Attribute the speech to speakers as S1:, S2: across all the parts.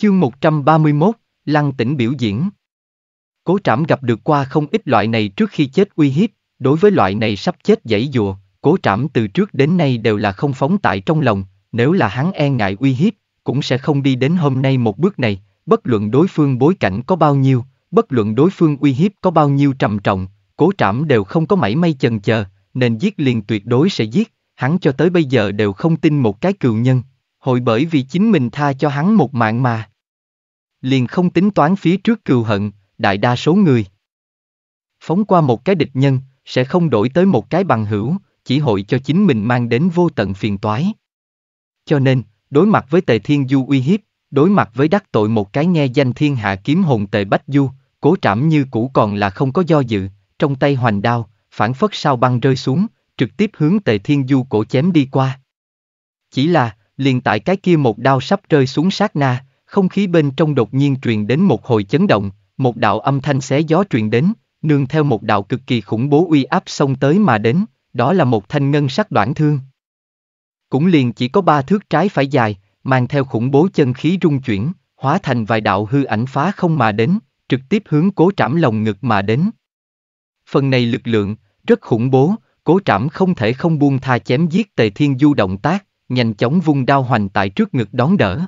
S1: Chương 131, Lăng tỉnh biểu diễn. Cố trảm gặp được qua không ít loại này trước khi chết uy hiếp, đối với loại này sắp chết dãy dùa, cố trảm từ trước đến nay đều là không phóng tại trong lòng, nếu là hắn e ngại uy hiếp, cũng sẽ không đi đến hôm nay một bước này, bất luận đối phương bối cảnh có bao nhiêu, bất luận đối phương uy hiếp có bao nhiêu trầm trọng, cố trảm đều không có mảy may chần chờ, nên giết liền tuyệt đối sẽ giết, hắn cho tới bây giờ đều không tin một cái cừu nhân, hội bởi vì chính mình tha cho hắn một mạng mà. Liền không tính toán phía trước cừu hận, đại đa số người. Phóng qua một cái địch nhân, sẽ không đổi tới một cái bằng hữu, chỉ hội cho chính mình mang đến vô tận phiền toái. Cho nên, đối mặt với tề thiên du uy hiếp, đối mặt với đắc tội một cái nghe danh thiên hạ kiếm hồn tề bách du, cố trảm như cũ còn là không có do dự, trong tay hoành đao, phản phất sao băng rơi xuống, trực tiếp hướng tề thiên du cổ chém đi qua. Chỉ là, liền tại cái kia một đao sắp rơi xuống sát na, không khí bên trong đột nhiên truyền đến một hồi chấn động, một đạo âm thanh xé gió truyền đến, nương theo một đạo cực kỳ khủng bố uy áp xông tới mà đến, đó là một thanh ngân sắc đoạn thương. Cũng liền chỉ có ba thước trái phải dài, mang theo khủng bố chân khí rung chuyển, hóa thành vài đạo hư ảnh phá không mà đến, trực tiếp hướng cố trảm lồng ngực mà đến. Phần này lực lượng, rất khủng bố, cố trảm không thể không buông tha chém giết tề thiên du động tác, nhanh chóng vung đao hoành tại trước ngực đón đỡ.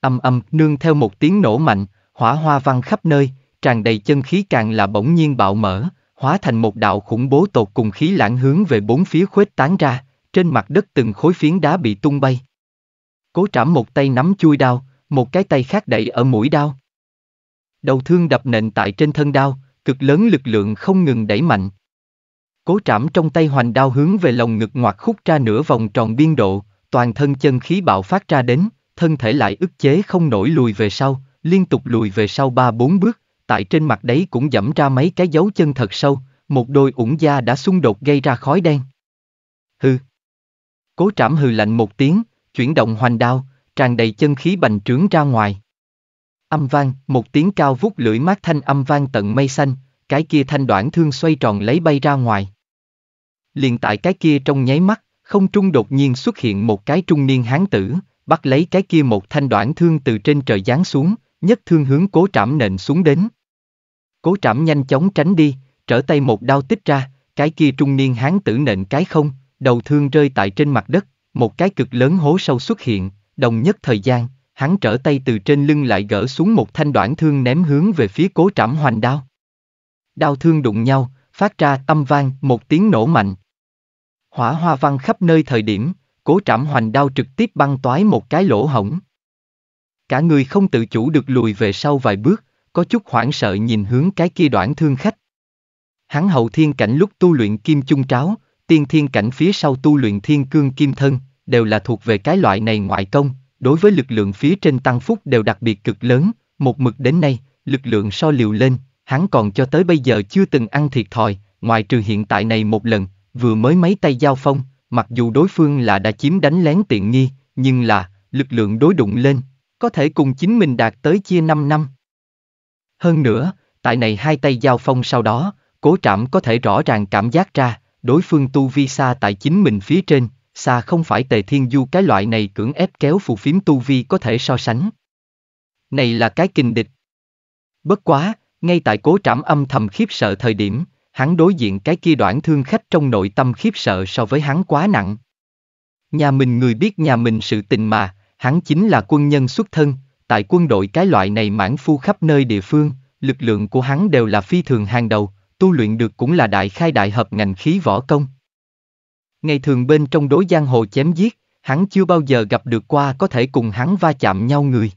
S1: Âm âm, nương theo một tiếng nổ mạnh, hỏa hoa văng khắp nơi, tràn đầy chân khí càng là bỗng nhiên bạo mở, hóa thành một đạo khủng bố tột cùng khí lãng hướng về bốn phía khuếch tán ra, trên mặt đất từng khối phiến đá bị tung bay. Cố trảm một tay nắm chui đao, một cái tay khác đẩy ở mũi đao. Đầu thương đập nền tại trên thân đao, cực lớn lực lượng không ngừng đẩy mạnh, Cố trảm trong tay hoành đao hướng về lồng ngực ngoặt khúc ra nửa vòng tròn biên độ, toàn thân chân khí bạo phát ra đến, thân thể lại ức chế không nổi lùi về sau, liên tục lùi về sau ba bốn bước, tại trên mặt đấy cũng dẫm ra mấy cái dấu chân thật sâu, một đôi ủng da đã xung đột gây ra khói đen. Hừ. Cố trảm hừ lạnh một tiếng, chuyển động hoành đao, tràn đầy chân khí bành trướng ra ngoài. Âm vang, một tiếng cao vút lưỡi mát thanh âm vang tận mây xanh, cái kia thanh đoạn thương xoay tròn lấy bay ra ngoài. Liền tại cái kia trong nháy mắt, không trung đột nhiên xuất hiện một cái trung niên hán tử, bắt lấy cái kia một thanh đoạn thương từ trên trời giáng xuống, nhất thương hướng cố trảm nện xuống đến. Cố trảm nhanh chóng tránh đi, trở tay một đao tích ra, cái kia trung niên hán tử nện cái không, đầu thương rơi tại trên mặt đất, một cái cực lớn hố sâu xuất hiện, đồng nhất thời gian, hắn trở tay từ trên lưng lại gỡ xuống một thanh đoạn thương ném hướng về phía cố trảm hoành đao đau thương đụng nhau, phát ra âm vang một tiếng nổ mạnh. Hỏa hoa văng khắp nơi thời điểm, cố trảm hoành đao trực tiếp băng toái một cái lỗ hổng. Cả người không tự chủ được lùi về sau vài bước, có chút hoảng sợ nhìn hướng cái kia đoạn thương khách. Hắn hậu thiên cảnh lúc tu luyện kim chung tráo, tiên thiên cảnh phía sau tu luyện thiên cương kim thân, đều là thuộc về cái loại này ngoại công, đối với lực lượng phía trên tăng phúc đều đặc biệt cực lớn, một mực đến nay, lực lượng so liều lên, hắn còn cho tới bây giờ chưa từng ăn thiệt thòi, ngoài trừ hiện tại này một lần, vừa mới mấy tay giao phong, mặc dù đối phương là đã chiếm đánh lén tiện nghi, nhưng là, lực lượng đối đụng lên, có thể cùng chính mình đạt tới chia 5 năm. Hơn nữa, tại này hai tay giao phong sau đó, cố trạm có thể rõ ràng cảm giác ra, đối phương tu vi xa tại chính mình phía trên, xa không phải tề thiên du cái loại này cưỡng ép kéo phù phiếm tu vi có thể so sánh. Này là cái kinh địch. Bất quá, ngay tại cố trảm âm thầm khiếp sợ thời điểm, hắn đối diện cái kia đoạn thương khách trong nội tâm khiếp sợ so với hắn quá nặng. Nhà mình người biết nhà mình sự tình mà, hắn chính là quân nhân xuất thân, tại quân đội cái loại này mãn phu khắp nơi địa phương, lực lượng của hắn đều là phi thường hàng đầu, tu luyện được cũng là đại khai đại hợp ngành khí võ công. Ngày thường bên trong đối giang hồ chém giết, hắn chưa bao giờ gặp được qua có thể cùng hắn va chạm nhau người.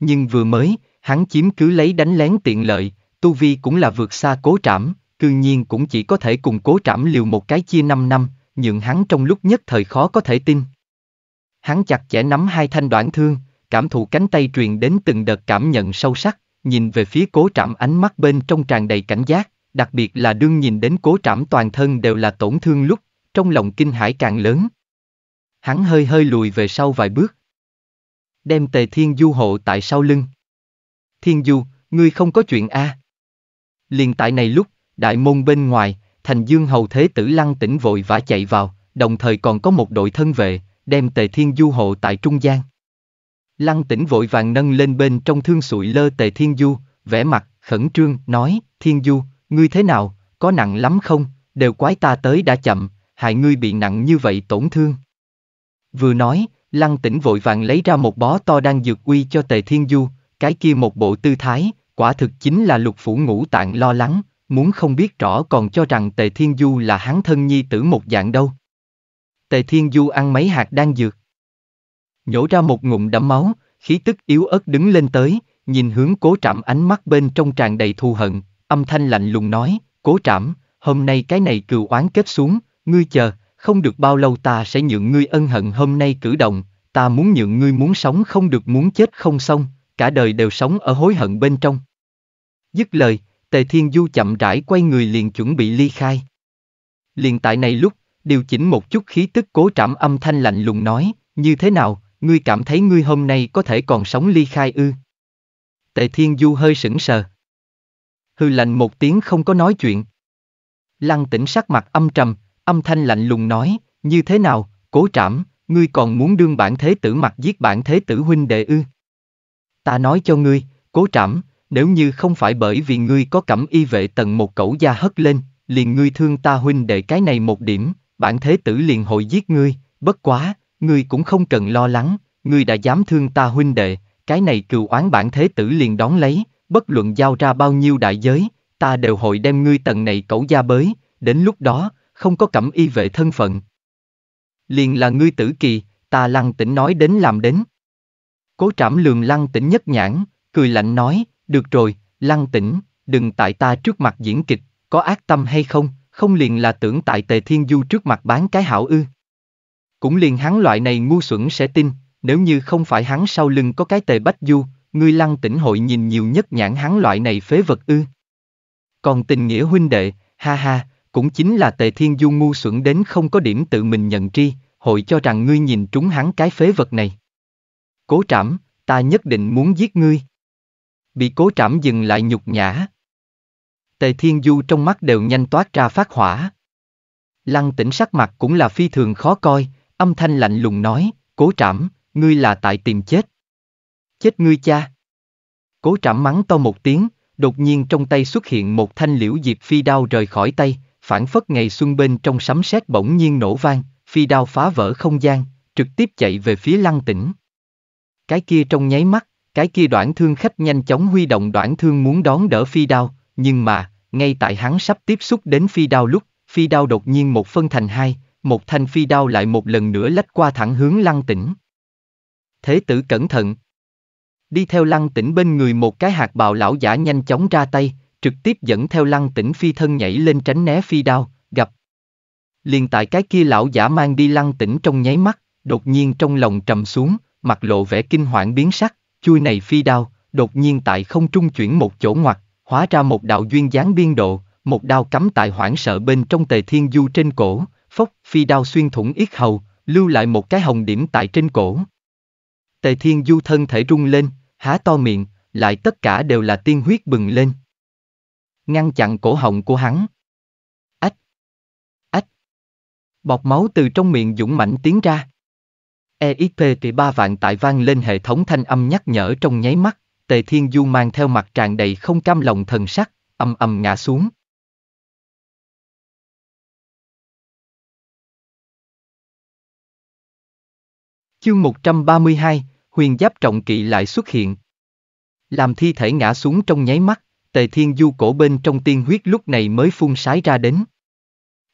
S1: Nhưng vừa mới, Hắn chiếm cứ lấy đánh lén tiện lợi, tu vi cũng là vượt xa cố trảm, cư nhiên cũng chỉ có thể cùng cố trảm liều một cái chia 5 năm, Nhưng hắn trong lúc nhất thời khó có thể tin. Hắn chặt chẽ nắm hai thanh đoạn thương, cảm thụ cánh tay truyền đến từng đợt cảm nhận sâu sắc, nhìn về phía cố trảm ánh mắt bên trong tràn đầy cảnh giác, đặc biệt là đương nhìn đến cố trảm toàn thân đều là tổn thương lúc, trong lòng kinh hãi càng lớn. Hắn hơi hơi lùi về sau vài bước. Đem tề thiên du hộ tại sau lưng. Thiên Du, ngươi không có chuyện a? À? Liền tại này lúc, đại môn bên ngoài, thành dương hầu thế tử lăng tỉnh vội vã chạy vào, đồng thời còn có một đội thân vệ, đem tề thiên du hộ tại trung gian. Lăng tỉnh vội vàng nâng lên bên trong thương sụi lơ tề thiên du, vẻ mặt, khẩn trương, nói, thiên du, ngươi thế nào, có nặng lắm không, đều quái ta tới đã chậm, hại ngươi bị nặng như vậy tổn thương. Vừa nói, lăng tỉnh vội vàng lấy ra một bó to đang dược uy cho tề thiên du, cái kia một bộ tư thái, quả thực chính là lục phủ ngũ tạng lo lắng, muốn không biết rõ còn cho rằng Tề Thiên Du là hắn thân nhi tử một dạng đâu. Tề Thiên Du ăn mấy hạt đan dược. Nhổ ra một ngụm đẫm máu, khí tức yếu ớt đứng lên tới, nhìn hướng cố trạm ánh mắt bên trong tràn đầy thù hận, âm thanh lạnh lùng nói, cố trạm, hôm nay cái này cừu oán kết xuống, ngươi chờ, không được bao lâu ta sẽ nhượng ngươi ân hận hôm nay cử động, ta muốn nhượng ngươi muốn sống không được muốn chết không xong cả đời đều sống ở hối hận bên trong. Dứt lời, Tề Thiên Du chậm rãi quay người liền chuẩn bị ly khai. Liền tại này lúc, điều chỉnh một chút khí tức cố trảm âm thanh lạnh lùng nói, như thế nào, ngươi cảm thấy ngươi hôm nay có thể còn sống ly khai ư? Tề Thiên Du hơi sững sờ. Hư lạnh một tiếng không có nói chuyện. Lăng tỉnh sắc mặt âm trầm, âm thanh lạnh lùng nói, như thế nào, cố trảm, ngươi còn muốn đương bản thế tử mặt giết bản thế tử huynh đệ ư? Ta nói cho ngươi, cố trảm, nếu như không phải bởi vì ngươi có cẩm y vệ tầng một cẩu da hất lên, liền ngươi thương ta huynh đệ cái này một điểm, bản thế tử liền hội giết ngươi, bất quá, ngươi cũng không cần lo lắng, ngươi đã dám thương ta huynh đệ, cái này cừu oán bản thế tử liền đón lấy, bất luận giao ra bao nhiêu đại giới, ta đều hội đem ngươi tầng này cẩu da bới, đến lúc đó, không có cẩm y vệ thân phận. Liền là ngươi tử kỳ, ta lăng tỉnh nói đến làm đến. Cố trảm lường lăng tỉnh nhất nhãn, cười lạnh nói, được rồi, lăng tỉnh, đừng tại ta trước mặt diễn kịch, có ác tâm hay không, không liền là tưởng tại tề thiên du trước mặt bán cái hảo ư. Cũng liền hắn loại này ngu xuẩn sẽ tin, nếu như không phải hắn sau lưng có cái tề bách du, ngươi lăng tỉnh hội nhìn nhiều nhất nhãn hắn loại này phế vật ư. Còn tình nghĩa huynh đệ, ha ha, cũng chính là tề thiên du ngu xuẩn đến không có điểm tự mình nhận tri, hội cho rằng ngươi nhìn trúng hắn cái phế vật này. Cố trảm, ta nhất định muốn giết ngươi. Bị cố trảm dừng lại nhục nhã. Tề Thiên Du trong mắt đều nhanh toát ra phát hỏa. Lăng tỉnh sắc mặt cũng là phi thường khó coi, âm thanh lạnh lùng nói, cố trảm, ngươi là tại tìm chết. Chết ngươi cha. Cố trảm mắng to một tiếng, đột nhiên trong tay xuất hiện một thanh liễu diệp phi đao rời khỏi tay, phản phất ngày xuân bên trong sấm sét bỗng nhiên nổ vang, phi đao phá vỡ không gian, trực tiếp chạy về phía lăng tỉnh. Cái kia trong nháy mắt, cái kia đoạn thương khách nhanh chóng huy động đoạn thương muốn đón đỡ phi đao, nhưng mà, ngay tại hắn sắp tiếp xúc đến phi đao lúc, phi đao đột nhiên một phân thành hai, một thanh phi đao lại một lần nữa lách qua thẳng hướng lăng tỉnh. Thế tử cẩn thận. Đi theo lăng tỉnh bên người một cái hạt bào lão giả nhanh chóng ra tay, trực tiếp dẫn theo lăng tỉnh phi thân nhảy lên tránh né phi đao, gặp. Liền tại cái kia lão giả mang đi lăng tỉnh trong nháy mắt, đột nhiên trong lòng trầm xuống, mặt lộ vẻ kinh hoảng biến sắc, chui này phi đao, đột nhiên tại không trung chuyển một chỗ ngoặt, hóa ra một đạo duyên dáng biên độ, một đao cắm tại hoảng sợ bên trong tề thiên du trên cổ, phốc, phi đao xuyên thủng yết hầu, lưu lại một cái hồng điểm tại trên cổ. Tề thiên du thân thể rung lên, há to miệng, lại tất cả đều là tiên huyết bừng lên. Ngăn chặn cổ họng của hắn. Ách! Ách! Bọt máu từ trong miệng dũng mãnh tiến ra. EXP tỷ ba vạn tại vang lên hệ thống thanh âm nhắc nhở trong nháy mắt, Tề Thiên Du mang theo mặt tràn đầy không cam lòng thần sắc,
S2: âm âm ngã xuống. Chương 132, huyền giáp
S1: trọng kỵ lại xuất hiện. Làm thi thể ngã xuống trong nháy mắt, Tề Thiên Du cổ bên trong tiên huyết lúc này mới phun sái ra đến.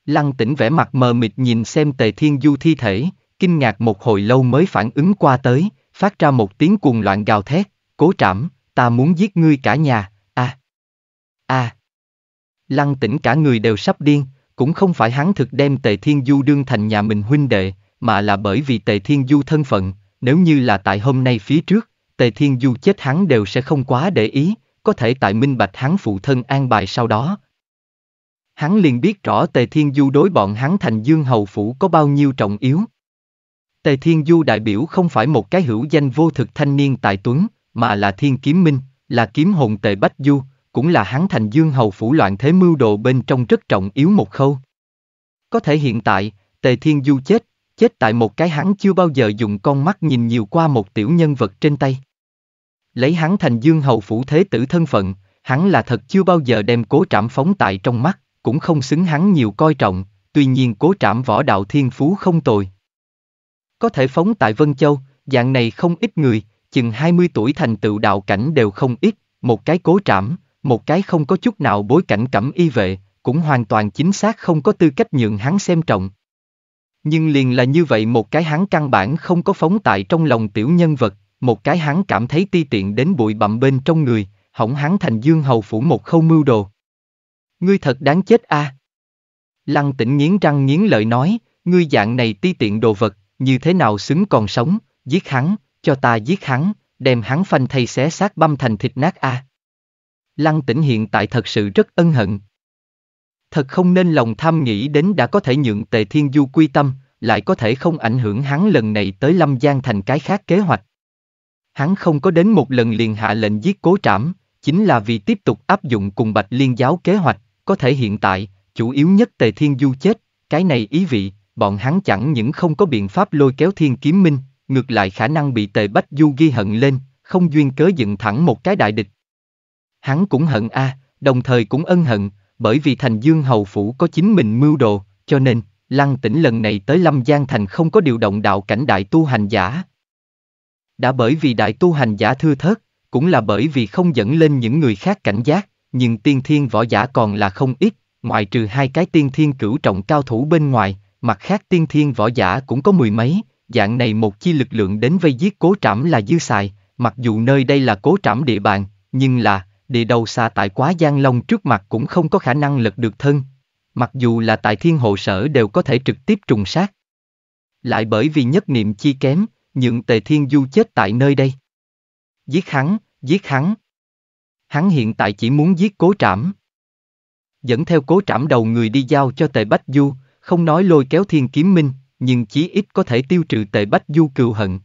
S1: Lăng tỉnh vẻ mặt mờ mịt nhìn xem Tề Thiên Du thi thể, kinh ngạc một hồi lâu mới phản ứng qua tới, phát ra một tiếng cuồng loạn gào thét, cố trảm, ta muốn giết ngươi cả nhà, a a Lăng tỉnh cả người đều sắp điên, cũng không phải hắn thực đem Tề Thiên Du đương thành nhà mình huynh đệ, mà là bởi vì Tề Thiên Du thân phận, nếu như là tại hôm nay phía trước, Tề Thiên Du chết hắn đều sẽ không quá để ý, có thể tại minh bạch hắn phụ thân an bài sau đó. Hắn liền biết rõ Tề Thiên Du đối bọn hắn thành Dương Hầu Phủ có bao nhiêu trọng yếu, Tề Thiên Du đại biểu không phải một cái hữu danh vô thực thanh niên tài tuấn, mà là Thiên Kiếm Minh, là kiếm hồn Tề Bách Du, cũng là hắn thành dương hầu phủ loạn thế mưu đồ bên trong rất trọng yếu một khâu. Có thể hiện tại, Tề Thiên Du chết, chết tại một cái hắn chưa bao giờ dùng con mắt nhìn nhiều qua một tiểu nhân vật trên tay. Lấy hắn thành dương hầu phủ thế tử thân phận, hắn là thật chưa bao giờ đem cố trảm phóng tại trong mắt, cũng không xứng hắn nhiều coi trọng, tuy nhiên cố trảm võ đạo thiên phú không tồi, có thể phóng tại Vân Châu, dạng này không ít người, chừng 20 tuổi thành tựu đạo cảnh đều không ít, một cái cố trảm, một cái không có chút nào bối cảnh cẩm y vệ, cũng hoàn toàn chính xác không có tư cách nhượng hắn xem trọng. Nhưng liền là như vậy một cái hắn căn bản không có phóng tại trong lòng tiểu nhân vật, một cái hắn cảm thấy ti tiện đến bụi bặm bên trong người, hỏng hắn thành dương hầu phủ một khâu mưu đồ. Ngươi thật đáng chết a à? Lăng tỉnh nghiến răng nghiến lợi nói, ngươi dạng này ti tiện đồ vật, như thế nào xứng còn sống, giết hắn, cho ta giết hắn, đem hắn phanh thay xé xác băm thành thịt nát a. À. Lăng tỉnh hiện tại thật sự rất ân hận. Thật không nên lòng tham nghĩ đến đã có thể nhượng tề thiên du quy tâm, lại có thể không ảnh hưởng hắn lần này tới Lâm Giang thành cái khác kế hoạch. Hắn không có đến một lần liền hạ lệnh giết cố trảm, chính là vì tiếp tục áp dụng cùng bạch liên giáo kế hoạch, có thể hiện tại, chủ yếu nhất tề thiên du chết, cái này ý vị, bọn hắn chẳng những không có biện pháp lôi kéo thiên kiếm minh, ngược lại khả năng bị tề bách du ghi hận lên, không duyên cớ dựng thẳng một cái đại địch. Hắn cũng hận a, đồng thời cũng ân hận, bởi vì thành dương hầu phủ có chính mình mưu đồ, cho nên, lăng tỉnh lần này tới Lâm Giang Thành không có điều động đạo cảnh đại tu hành giả. Đã bởi vì đại tu hành giả thưa thớt, cũng là bởi vì không dẫn lên những người khác cảnh giác, nhưng tiên thiên võ giả còn là không ít, ngoại trừ hai cái tiên thiên cửu trọng cao thủ bên ngoài, mặt khác tiên thiên võ giả cũng có mười mấy, dạng này một chi lực lượng đến vây giết cố trảm là dư xài, mặc dù nơi đây là cố trảm địa bàn, nhưng là, địa đầu xa tại quá giang long trước mặt cũng không có khả năng lật được thân, mặc dù là tại thiên hộ sở đều có thể trực tiếp trùng sát. Lại bởi vì nhất niệm chi kém, nhượng tề thiên du chết tại nơi đây. Giết hắn, giết hắn. Hắn hiện tại chỉ muốn giết cố trảm. Dẫn theo cố trảm đầu người đi giao cho tề bách du, không nói lôi kéo thiên kiếm minh, nhưng chí ít có thể tiêu trừ tệ bách du cừu hận.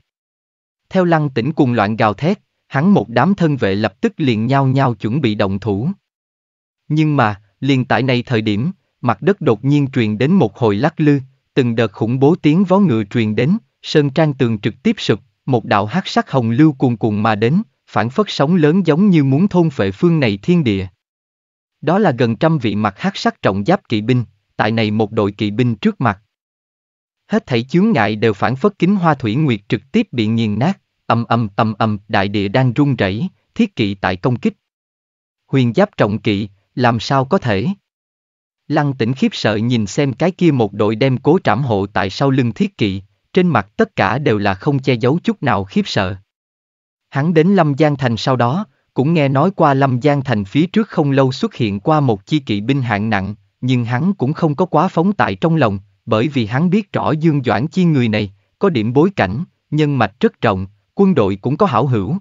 S1: Theo lăng tỉnh cùng loạn gào thét, hắn một đám thân vệ lập tức liền nhau nhau chuẩn bị động thủ. Nhưng mà, liền tại này thời điểm, mặt đất đột nhiên truyền đến một hồi lắc lư, từng đợt khủng bố tiếng vó ngựa truyền đến, sơn trang tường trực tiếp sụp, một đạo hắc sắc hồng lưu cuồn cuộn mà đến, phản phất sóng lớn giống như muốn thôn phệ phương này thiên địa. Đó là gần trăm vị mặt hắc sắc trọng giáp kỵ binh, tại này một đội kỵ binh trước mặt. Hết thảy chướng ngại đều phản phất kính hoa thủy nguyệt trực tiếp bị nghiền nát, âm âm âm âm đại địa đang rung rẩy, thiết kỵ tại công kích. Huyền giáp trọng kỵ, làm sao có thể? Lăng tỉnh khiếp sợ nhìn xem cái kia một đội đem cố trảm hộ tại sau lưng thiết kỵ, trên mặt tất cả đều là không che giấu chút nào khiếp sợ. Hắn đến Lâm Giang Thành sau đó, cũng nghe nói qua Lâm Giang Thành phía trước không lâu xuất hiện qua một chi kỵ binh hạng nặng, nhưng hắn cũng không có quá phóng tại trong lòng, bởi vì hắn biết rõ Dương Doãn Chi người này, có điểm bối cảnh, nhân mạch rất rộng, quân đội cũng có hảo hữu.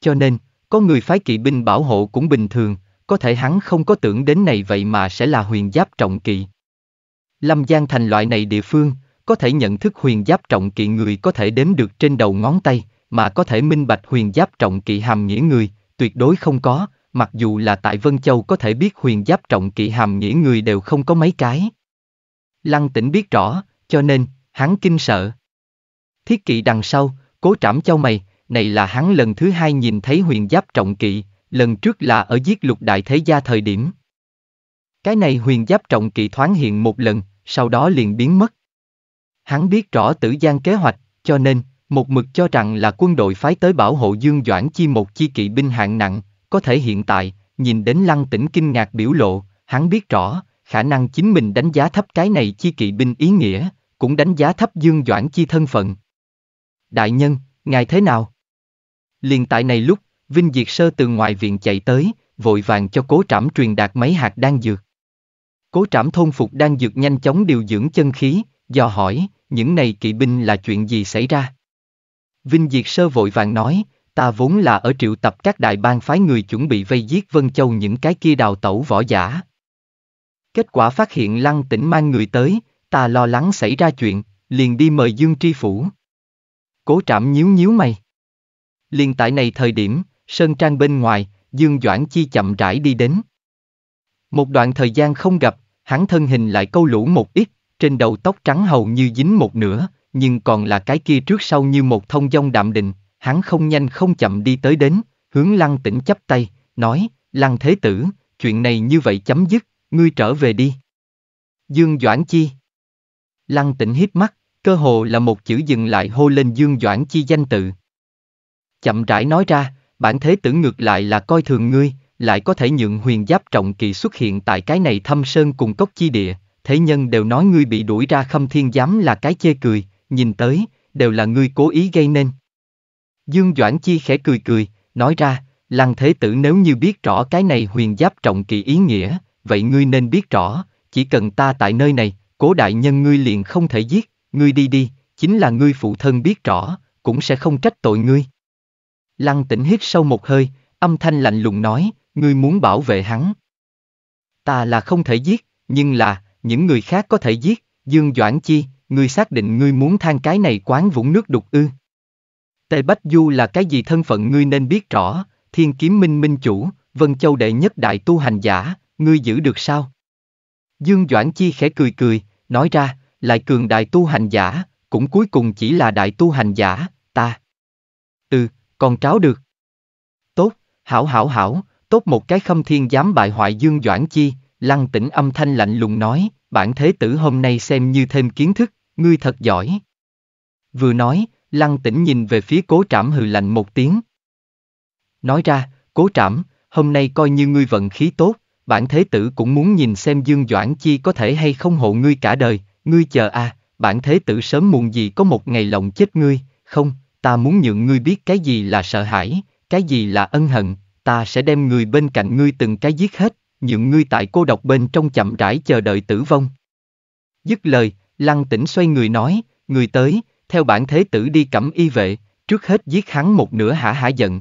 S1: Cho nên, có người phái kỵ binh bảo hộ cũng bình thường, có thể hắn không có tưởng đến này vậy mà sẽ là huyền giáp trọng kỵ. Lâm Giang thành loại này địa phương, có thể nhận thức huyền giáp trọng kỵ người có thể đếm được trên đầu ngón tay, mà có thể minh bạch huyền giáp trọng kỵ hàm nghĩa người, tuyệt đối không có, mặc dù là tại Vân Châu có thể biết huyền giáp trọng kỵ hàm nghĩa người đều không có mấy cái. Lăng tỉnh biết rõ, cho nên, hắn kinh sợ. Thiết kỵ đằng sau, cố trảm châu mày, này là hắn lần thứ hai nhìn thấy huyền giáp trọng kỵ, lần trước là ở giết lục đại thế gia thời điểm. Cái này huyền giáp trọng kỵ thoáng hiện một lần, sau đó liền biến mất. Hắn biết rõ tử gian kế hoạch, cho nên, một mực cho rằng là quân đội phái tới bảo hộ Dương Doãn chi một chi kỵ binh hạng nặng, có thể hiện tại, nhìn đến Lăng Tĩnh kinh ngạc biểu lộ, hắn biết rõ, khả năng chính mình đánh giá thấp cái này chi kỵ binh ý nghĩa, cũng đánh giá thấp Dương Doãn chi thân phận. Đại nhân, ngài thế nào? Liền tại này lúc, Vinh Diệt Sơ từ ngoài viện chạy tới, vội vàng cho cố trảm truyền đạt mấy hạt đan dược. Cố trảm thôn phục đan dược nhanh chóng điều dưỡng chân khí, do hỏi, những này kỵ binh là chuyện gì xảy ra? Vinh Diệt Sơ vội vàng nói, Ta vốn là ở triệu tập các đại bang phái người chuẩn bị vây giết Vân Châu những cái kia đào tẩu võ giả. Kết quả phát hiện Lăng Tĩnh mang người tới, ta lo lắng xảy ra chuyện, liền đi mời Dương Tri Phủ. Cố trạm nhíu nhíu mày. Liền tại này thời điểm, Sơn Trang bên ngoài, Dương Doãn Chi chậm rãi đi đến. Một đoạn thời gian không gặp, hắn thân hình lại câu lũ một ít, trên đầu tóc trắng hầu như dính một nửa, nhưng còn là cái kia trước sau như một thông dong đạm định, hắn không nhanh không chậm đi tới đến, hướng lăng tĩnh chắp tay, nói, lăng thế tử, chuyện này như vậy chấm dứt, ngươi trở về đi. Dương Doãn Chi Lăng tĩnh hít mắt, cơ hồ là một chữ dừng lại hô lên Dương Doãn Chi danh tự. Chậm rãi nói ra, bản thế tử ngược lại là coi thường ngươi, lại có thể nhượng huyền giáp trọng kỳ xuất hiện tại cái này thâm sơn cùng cốc chi địa, thế nhân đều nói ngươi bị đuổi ra khâm thiên giám là cái chê cười, nhìn tới, đều là ngươi cố ý gây nên. Dương Doãn Chi khẽ cười cười, nói ra, lăng thế tử nếu như biết rõ cái này huyền giáp trọng kỳ ý nghĩa, vậy ngươi nên biết rõ, chỉ cần ta tại nơi này, cố đại nhân ngươi liền không thể giết, ngươi đi đi, chính là ngươi phụ thân biết rõ, cũng sẽ không trách tội ngươi. Lăng tỉnh hít sâu một hơi, âm thanh lạnh lùng nói, ngươi muốn bảo vệ hắn. Ta là không thể giết, nhưng là, những người khác có thể giết, Dương Doãn Chi, ngươi xác định ngươi muốn than cái này quán vũng nước đục ư. Tề Bách Du là cái gì thân phận ngươi nên biết rõ, thiên kiếm minh minh chủ, Vân Châu đệ nhất đại tu hành giả, ngươi giữ được sao? Dương Doãn Chi khẽ cười cười, nói ra, lại cường đại tu hành giả, cũng cuối cùng chỉ là đại tu hành giả, ta. Ừ, còn tráo được. Tốt, hảo hảo hảo, tốt một cái khâm thiên dám bại hoại Dương Doãn Chi, lăng tỉnh âm thanh lạnh lùng nói, bản thế tử hôm nay xem như thêm kiến thức, ngươi thật giỏi. Vừa nói, Lăng tĩnh nhìn về phía cố trảm hừ lạnh một tiếng. Nói ra, cố trảm, hôm nay coi như ngươi vận khí tốt, bản thế tử cũng muốn nhìn xem Dương Doãn Chi có thể hay không hộ ngươi cả đời, ngươi chờ à, bản thế tử sớm muộn gì có một ngày lòng chết ngươi, không, ta muốn nhượng ngươi biết cái gì là sợ hãi, cái gì là ân hận, ta sẽ đem người bên cạnh ngươi từng cái giết hết, nhượng ngươi tại cô độc bên trong chậm rãi chờ đợi tử vong. Dứt lời, Lăng Tĩnh xoay người nói, người tới, theo bản thế tử đi cẩm y vệ, trước hết giết hắn một
S2: nửa hả hả giận.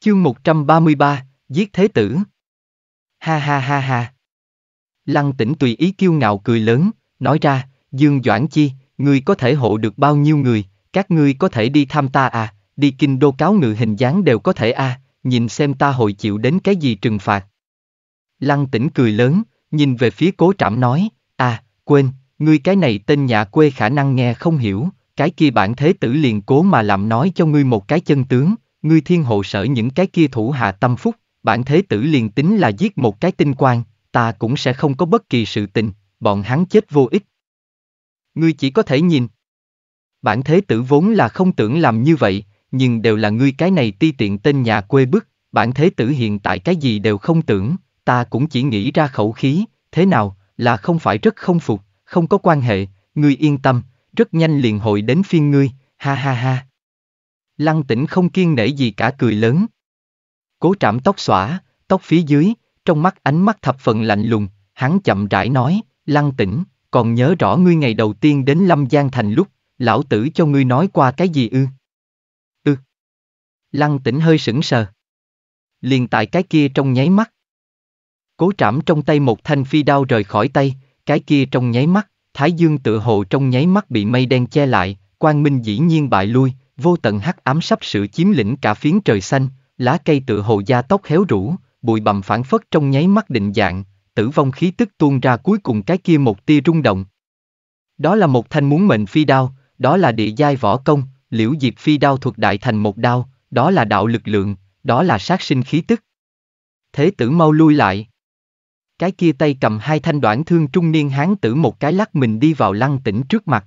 S2: Chương 133, giết thế
S1: tử. Ha ha ha ha. Lăng tỉnh tùy ý kiêu ngạo cười lớn, nói ra, Dương Doãn Chi, ngươi có thể hộ được bao nhiêu người, các ngươi có thể đi thăm ta à, đi kinh đô cáo ngự hình dáng đều có thể à, nhìn xem ta hội chịu đến cái gì trừng phạt. Lăng tỉnh cười lớn, nhìn về phía cố trảm nói, à, quên, ngươi cái này tên nhà quê khả năng nghe không hiểu, cái kia bản thế tử liền cố mà làm nói cho ngươi một cái chân tướng, ngươi thiên hộ sở những cái kia thủ hạ tâm phúc, bản thế tử liền tính là giết một cái tinh quan, ta cũng sẽ không có bất kỳ sự tình, bọn hắn chết vô ích. Ngươi chỉ có thể nhìn. Bản thế tử vốn là không tưởng làm như vậy, nhưng đều là ngươi cái này ti tiện tên nhà quê bức, bản thế tử hiện tại cái gì đều không tưởng, ta cũng chỉ nghĩ ra khẩu khí, thế nào, là không phải rất không phục, không có quan hệ, ngươi yên tâm, rất nhanh liền hội đến phiên ngươi, ha ha ha. Lăng tĩnh không kiên nể gì cả cười lớn. Cố trảm tóc xõa, tóc phía dưới, trong mắt ánh mắt thập phần lạnh lùng, hắn chậm rãi nói, lăng tĩnh, còn nhớ rõ ngươi ngày đầu tiên đến Lâm Giang Thành lúc, lão tử cho ngươi nói qua cái gì ư? Ừ. Lăng tĩnh hơi sững sờ. Liền tại cái kia trong nháy mắt. Cố trảm trong tay một thanh phi đao rời khỏi tay, cái kia trong nháy mắt, Thái Dương tự hồ trong nháy mắt bị mây đen che lại, Quan minh dĩ nhiên bại lui, vô tận hắc ám sắp sự chiếm lĩnh cả phiến trời xanh, lá cây tự hồ da tóc héo rũ, bụi bầm phản phất trong nháy mắt định dạng, tử vong khí tức tuôn ra cuối cùng cái kia một tia rung động. Đó là một thanh muốn mệnh phi đao, đó là địa giai võ công, liễu diệp phi đao thuộc đại thành một đao, đó là đạo lực lượng, đó là sát sinh khí tức. Thế tử mau lui lại. Cái kia tay cầm hai thanh đoạn thương trung niên hán tử một cái lắc mình đi vào lăng tỉnh trước mặt.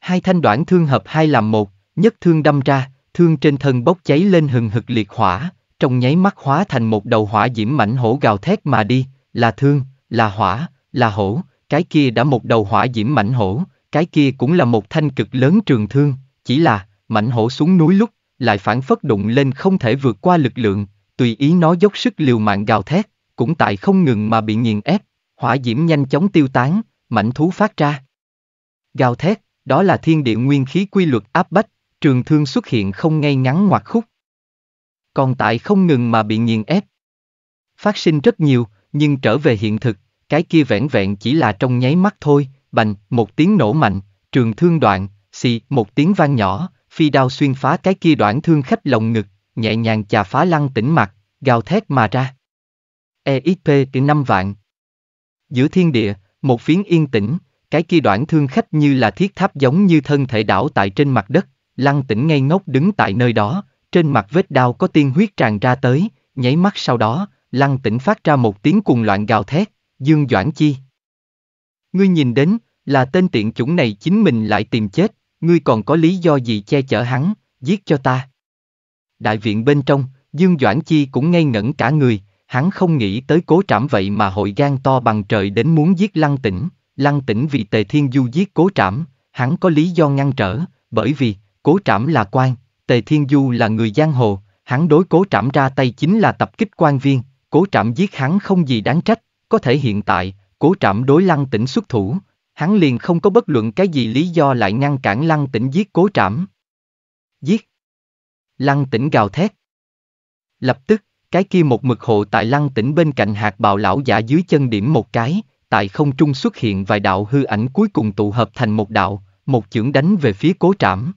S1: Hai thanh đoạn thương hợp hai làm một, nhất thương đâm ra, thương trên thân bốc cháy lên hừng hực liệt hỏa, trong nháy mắt hóa thành một đầu hỏa diễm mảnh hổ gào thét mà đi, là thương, là hỏa, là hổ, cái kia đã một đầu hỏa diễm mảnh hổ, cái kia cũng là một thanh cực lớn trường thương, chỉ là, mảnh hổ xuống núi lúc, lại phản phất đụng lên không thể vượt qua lực lượng, tùy ý nó dốc sức liều mạng gào thét, cũng tại không ngừng mà bị nghiền ép, hỏa diễm nhanh chóng tiêu tán, mảnh thú phát ra. Gào thét, đó là thiên địa nguyên khí quy luật áp bách, trường thương xuất hiện không ngay ngắn ngoặt khúc. Còn tại không ngừng mà bị nghiền ép. Phát sinh rất nhiều, nhưng trở về hiện thực, cái kia vẻn vẹn chỉ là trong nháy mắt thôi, bành, một tiếng nổ mạnh, trường thương đoạn, xì, một tiếng vang nhỏ, phi đao xuyên phá cái kia đoạn thương khách lồng ngực, nhẹ nhàng chà phá lăng tĩnh mặt, gào thét mà ra. EXP từ 5 vạn. Giữa thiên địa, một phiến yên tĩnh, cái kia đoạn thương khách như là thiết tháp giống như thân thể đảo tại trên mặt đất, lăng tĩnh ngay ngốc đứng tại nơi đó, trên mặt vết đao có tiên huyết tràn ra tới, nháy mắt sau đó, lăng tĩnh phát ra một tiếng cuồng loạn gào thét, dương doãn chi. Ngươi nhìn đến, là tên tiện chủng này chính mình lại tìm chết, ngươi còn có lý do gì che chở hắn, giết cho ta. Đại viện bên trong, Dương Doãn Chi cũng ngây ngẩn cả người, hắn không nghĩ tới cố trảm vậy mà hội gan to bằng trời đến muốn giết lăng tỉnh, lăng tỉnh vì tề thiên du giết cố trảm, hắn có lý do ngăn trở, bởi vì, cố trảm là quan, tề thiên du là người giang hồ, hắn đối cố trảm ra tay chính là tập kích quan viên, cố trảm giết hắn không gì đáng trách, có thể hiện tại, cố trảm đối lăng tỉnh xuất thủ, hắn liền không có bất luận cái gì lý do lại ngăn cản lăng tỉnh giết cố trảm. Giết! Lăng tỉnh gào thét. Lập tức, cái kia một mực hộ tại lăng tỉnh bên cạnh hạt bào lão giả dưới chân điểm một cái, tại không trung xuất hiện vài đạo hư ảnh cuối cùng tụ hợp thành một đạo, một chưởng đánh về phía cố trảm.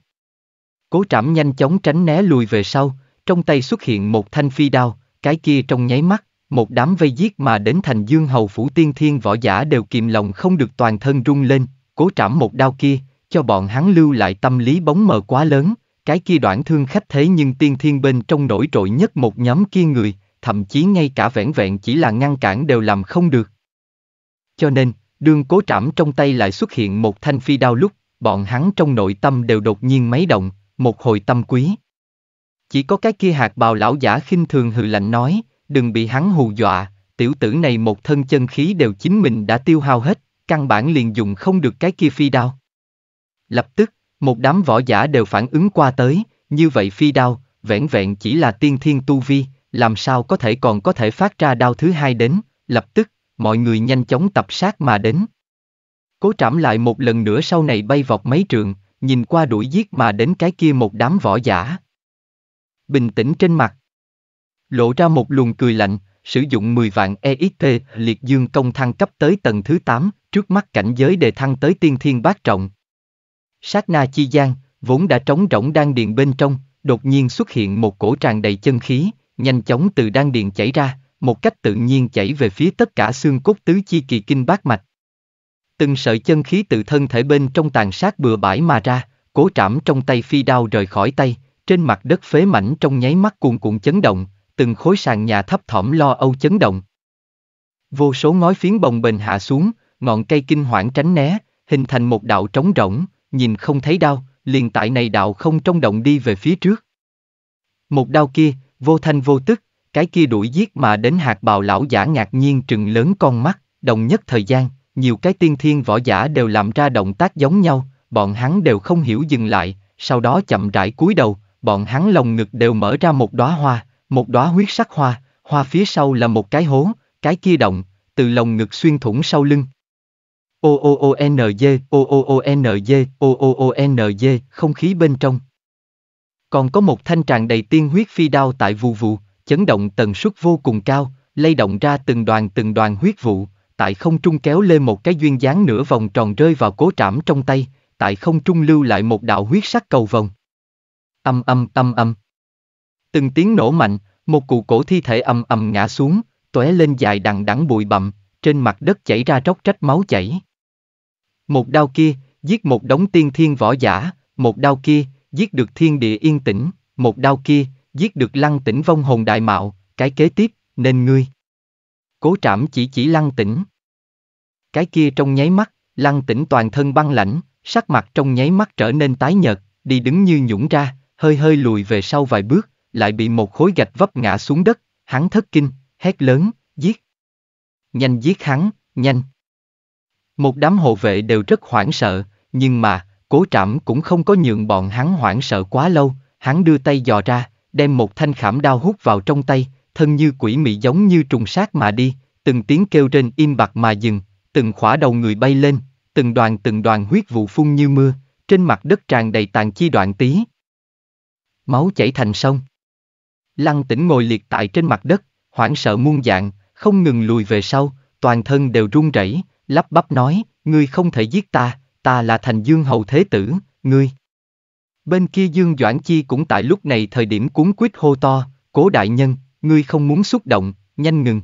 S1: Cố trảm nhanh chóng tránh né lùi về sau, trong tay xuất hiện một thanh phi đao, cái kia trong nháy mắt, một đám vây giết mà đến thành dương hầu phủ tiên thiên võ giả đều kìm lòng không được toàn thân rung lên, cố trảm một đao kia, cho bọn hắn lưu lại tâm lý bóng mờ quá lớn, cái kia đoạn thương khách thế nhưng tiên thiên bên trong nổi trội nhất một nhóm kia người, thậm chí ngay cả vẻn vẹn chỉ là ngăn cản đều làm không được. Cho nên, đương cố trảm trong tay lại xuất hiện một thanh phi đao lúc, bọn hắn trong nội tâm đều đột nhiên máy động, một hồi tâm quý. Chỉ có cái kia hạt bào lão giả khinh thường hừ lạnh nói, đừng bị hắn hù dọa, tiểu tử này một thân chân khí đều chính mình đã tiêu hao hết, căn bản liền dùng không được cái kia phi đao. Lập tức, một đám võ giả đều phản ứng qua tới, như vậy phi đao, vẻn vẹn chỉ là tiên thiên tu vi, làm sao có thể còn có thể phát ra đao thứ hai đến, lập tức, mọi người nhanh chóng tập sát mà đến. Cố trảm lại một lần nữa sau này bay vọt mấy trường, nhìn qua đuổi giết mà đến cái kia một đám võ giả. Bình tĩnh trên mặt. Lộ ra một luồng cười lạnh, sử dụng 10 vạn EXP liệt dương công thăng cấp tới tầng thứ 8, trước mắt cảnh giới đề thăng tới tiên thiên bát trọng. Sát na chi gian, vốn đã trống rỗng đan điền bên trong, đột nhiên xuất hiện một cổ tràn đầy chân khí, nhanh chóng từ đan điền chảy ra, một cách tự nhiên chảy về phía tất cả xương cốt tứ chi kỳ kinh bát mạch. Từng sợi chân khí từ thân thể bên trong tàn sát bừa bãi mà ra, cố trảm trong tay phi đao rời khỏi tay, trên mặt đất phế mảnh trong nháy mắt cuồn cuộn chấn động, từng khối sàn nhà thấp thỏm lo âu chấn động. Vô số ngói phiến bồng bềnh hạ xuống, ngọn cây kinh hoảng tránh né, hình thành một đạo trống rỗng, nhìn không thấy đau, liền tại này đạo không trong động đi về phía trước. Một đau kia, vô thanh vô tức, cái kia đuổi giết mà đến hạt bào lão giả ngạc nhiên trừng lớn con mắt, đồng nhất thời gian, nhiều cái tiên thiên võ giả đều làm ra động tác giống nhau, bọn hắn đều không hiểu dừng lại, sau đó chậm rãi cúi đầu, bọn hắn lồng ngực đều mở ra một đóa hoa, một đóa huyết sắc hoa, hoa phía sau là một cái hố, cái kia động, từ lồng ngực xuyên thủng sau lưng. OOONZ, OOONZ, OOONZ, không khí bên trong. Còn có một thanh tràng đầy tiên huyết phi đao tại vụ vụ, chấn động tần suất vô cùng cao, lay động ra từng đoàn từng đoàn huyết vụ, tại không trung kéo lên một cái duyên dáng nửa vòng tròn rơi vào cố trảm trong tay, tại không trung lưu lại một đạo huyết sắc cầu vòng. Âm âm âm âm. Từng tiếng nổ mạnh, một cụ cổ thi thể âm âm ngã xuống, tóe lên dài đằng đẵng bụi bặm, trên mặt đất chảy ra róc rách máu chảy. Một đao kia, giết một đống tiên thiên võ giả, một đao kia, giết được thiên địa yên tĩnh, một đao kia, giết được lăng tỉnh vong hồn đại mạo, cái kế tiếp, nên ngươi. Cố trảm chỉ chỉ lăng tỉnh. Cái kia trong nháy mắt, lăng tỉnh toàn thân băng lãnh, sắc mặt trong nháy mắt trở nên tái nhợt, đi đứng như nhũng ra, hơi hơi lùi về sau vài bước, lại bị một khối gạch vấp ngã xuống đất, hắn thất kinh, hét lớn, giết. Nhanh giết hắn, nhanh. Một đám hộ vệ đều rất hoảng sợ, nhưng mà, cố trảm cũng không có nhượng bọn hắn hoảng sợ quá lâu, hắn đưa tay dò ra, đem một thanh khảm đao hút vào trong tay, thân như quỷ mị giống như trùng sát mà đi, từng tiếng kêu trên im bặt mà dừng, từng khỏa đầu người bay lên, từng đoàn từng đoàn huyết vụ phun như mưa, trên mặt đất tràn đầy tàn chi đoạn tí. Máu chảy thành sông. Lăng tỉnh ngồi liệt tại trên mặt đất, hoảng sợ muôn dạng, không ngừng lùi về sau, toàn thân đều run rẩy, lắp bắp nói, ngươi không thể giết ta, ta là thành dương hầu thế tử, ngươi. Bên kia Dương Doãn Chi cũng tại lúc này thời điểm cuốn quýt hô to, cố đại nhân, ngươi không muốn xúc động, nhanh ngừng.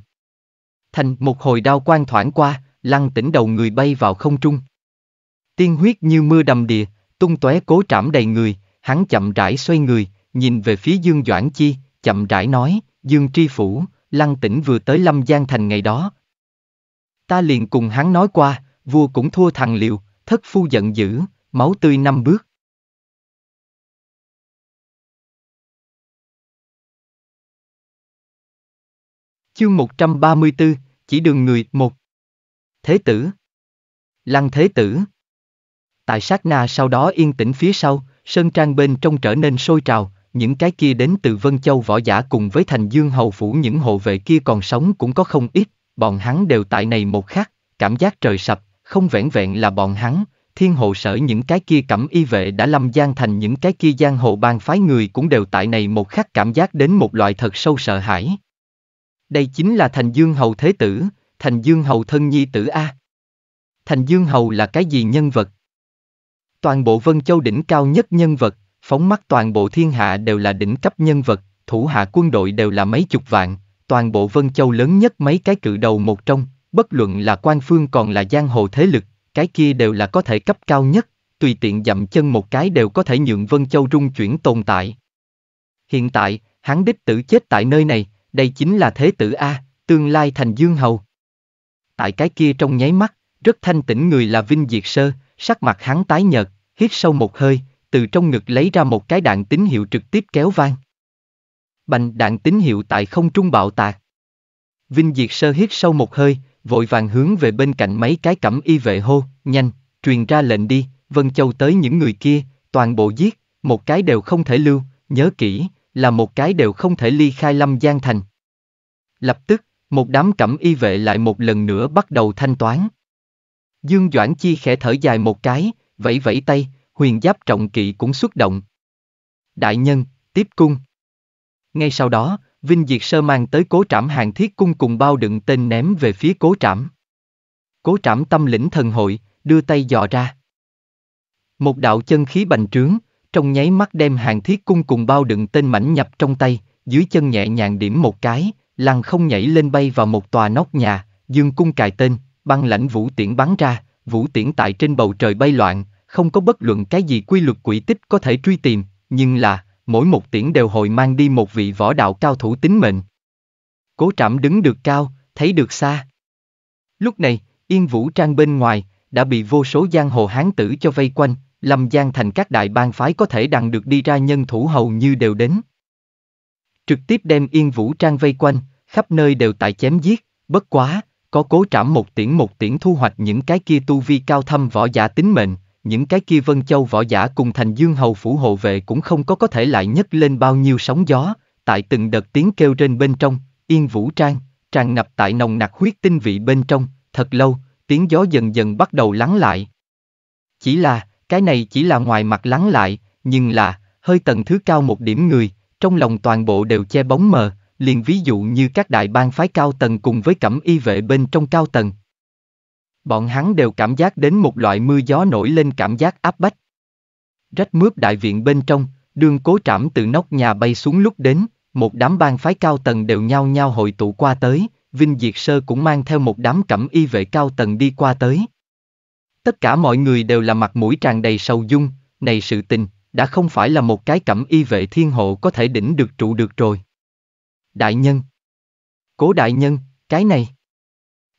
S1: Thành một hồi đao quan thoảng qua, lăng tỉnh đầu người bay vào không trung. Tiên huyết như mưa đầm đìa, tung tóe cố trảm đầy người, hắn chậm rãi xoay người, nhìn về phía Dương Doãn Chi, chậm rãi nói, Dương Tri Phủ, lăng tỉnh vừa tới Lâm Giang Thành ngày đó, Ta liền cùng hắn nói qua, vua cũng thua thằng liều, thất phu giận dữ, máu tươi năm bước. Chương 134, chỉ đường người một. Thế tử. Lăng thế tử. Tại sát na sau đó yên tĩnh phía sau, sơn trang bên trong trở nên sôi trào, những cái kia đến từ Vân Châu võ giả cùng với thành Dương Hầu Phủ những hộ vệ kia còn sống cũng có không ít, Bọn hắn đều tại này một khắc, cảm giác trời sập, không vẹn vẹn là bọn hắn, thiên hộ sở những cái kia cẩm y vệ đã lâm gian thành những cái kia giang hộ bang phái người cũng đều tại này một khắc cảm giác đến một loại thật sâu sợ hãi. Đây chính là thành dương hầu thế tử, thành dương hầu thân nhi tử A. Thành dương hầu là cái gì nhân vật? Toàn bộ Vân Châu đỉnh cao nhất nhân vật, phóng mắt toàn bộ thiên hạ đều là đỉnh cấp nhân vật, thủ hạ quân đội đều là mấy chục vạn, toàn bộ Vân Châu lớn nhất mấy cái cự đầu một trong, bất luận là quan phương còn là giang hồ thế lực, cái kia đều là có thể cấp cao nhất, tùy tiện dậm chân một cái đều có thể nhượng Vân Châu rung chuyển tồn tại. Hiện tại, hắn đích tử chết tại nơi này, đây chính là thế tử A, tương lai thành Dương Hầu. Tại cái kia trong nháy mắt, rất thanh tĩnh người là Vinh Diệt Sơ, sắc mặt hắn tái nhợt, hít sâu một hơi, từ trong ngực lấy ra một cái đạn tín hiệu trực tiếp kéo vang bành đạn tín hiệu tại không trung bạo tạc. Vinh Diệt sơ hít sâu một hơi, vội vàng hướng về bên cạnh mấy cái cẩm y vệ hô, nhanh, truyền ra lệnh đi, Vân Châu tới những người kia, toàn bộ giết, một cái đều không thể lưu, nhớ kỹ, là một cái đều không thể ly khai Lâm Giang Thành. Lập tức, một đám cẩm y vệ lại một lần nữa bắt đầu thanh toán. Dương Doãn Chi khẽ thở dài một cái, vẫy vẫy tay, huyền giáp trọng kỵ cũng xuất động. Đại nhân, tiếp cung. Ngay sau đó, Vinh Diệt Sơ mang tới cố trảm hàng thiết cung cùng bao đựng tên ném về phía cố trảm. Cố trảm tâm lĩnh thần hội, đưa tay dò ra. Một đạo chân khí bành trướng, trong nháy mắt đem hàng thiết cung cùng bao đựng tên mảnh nhập trong tay, dưới chân nhẹ nhàng điểm một cái, lăng không nhảy lên bay vào một tòa nóc nhà, dương cung cài tên, băng lãnh vũ tiễn bắn ra, vũ tiễn tại trên bầu trời bay loạn, không có bất luận cái gì quy luật quỷ tích có thể truy tìm, nhưng là, mỗi một tiễn đều hồi mang đi một vị võ đạo cao thủ tính mệnh. Cố trảm đứng được cao, thấy được xa. Lúc này, Yên Vũ Trang bên ngoài, đã bị vô số giang hồ hán tử cho vây quanh, Lâm Giang thành các đại bang phái có thể đằng được đi ra nhân thủ hầu như đều đến. Trực tiếp đem Yên Vũ Trang vây quanh, khắp nơi đều tại chém giết, bất quá, có cố trảm một tiễn một tiễn thu hoạch những cái kia tu vi cao thâm võ giả tính mệnh, những cái kia Vân Châu võ giả cùng thành Dương Hầu phủ hộ vệ cũng không có có thể lại nhấc lên bao nhiêu sóng gió, tại từng đợt tiếng kêu trên bên trong, yên vũ trang, tràn ngập tại nồng nặc huyết tinh vị bên trong, thật lâu, tiếng gió dần dần bắt đầu lắng lại. Chỉ là, cái này chỉ là ngoài mặt lắng lại, nhưng là, hơi tầng thứ cao một điểm người, trong lòng toàn bộ đều che bóng mờ, liền ví dụ như các đại bang phái cao tầng cùng với cẩm y vệ bên trong cao tầng, Bọn hắn đều cảm giác đến một loại mưa gió nổi lên cảm giác áp bách. Rách mướp đại viện bên trong, đường cố trảm từ nóc nhà bay xuống lúc đến, một đám bang phái cao tầng đều nhao nhao hội tụ qua tới, Vinh Diệt Sơ cũng mang theo một đám cẩm y vệ cao tầng đi qua tới. Tất cả mọi người đều là mặt mũi tràn đầy sầu dung, này sự tình, đã không phải là một cái cẩm y vệ thiên hộ có thể đỉnh được trụ được rồi. Đại nhân Cố đại nhân, cái này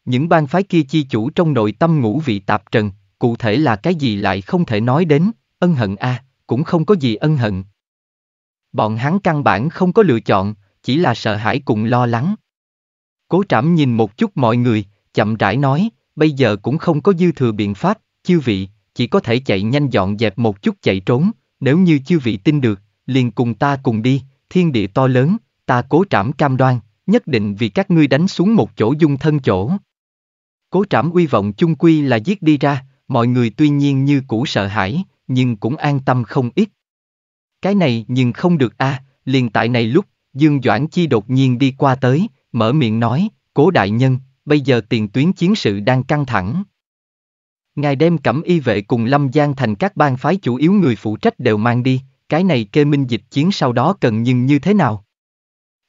S1: những bang phái kia chi chủ trong nội tâm ngũ vị tạp trần, cụ thể là cái gì lại không thể nói đến, ân hận a à, cũng không có gì ân hận. Bọn hắn căn bản không có lựa chọn, chỉ là sợ hãi cùng lo lắng. Cố trảm nhìn một chút mọi người, chậm rãi nói, bây giờ cũng không có dư thừa biện pháp, chư vị, chỉ có thể chạy nhanh dọn dẹp một chút chạy trốn, nếu như chư vị tin được, liền cùng ta cùng đi, thiên địa to lớn, ta cố trảm cam đoan, nhất định vì các ngươi đánh xuống một chỗ dung thân chỗ. Cố trảm uy vọng chung quy là giết đi ra, mọi người tuy nhiên như cũ sợ hãi, nhưng cũng an tâm không ít. Cái này nhưng không được a, à, liền tại này lúc, Dương Doãn Chi đột nhiên đi qua tới, mở miệng nói, cố đại nhân, bây giờ tiền tuyến chiến sự đang căng thẳng. Ngài đem cẩm y vệ cùng Lâm Giang thành các bang phái chủ yếu người phụ trách đều mang đi, cái này kê minh dịch chiến sau đó cần nhưng như thế nào?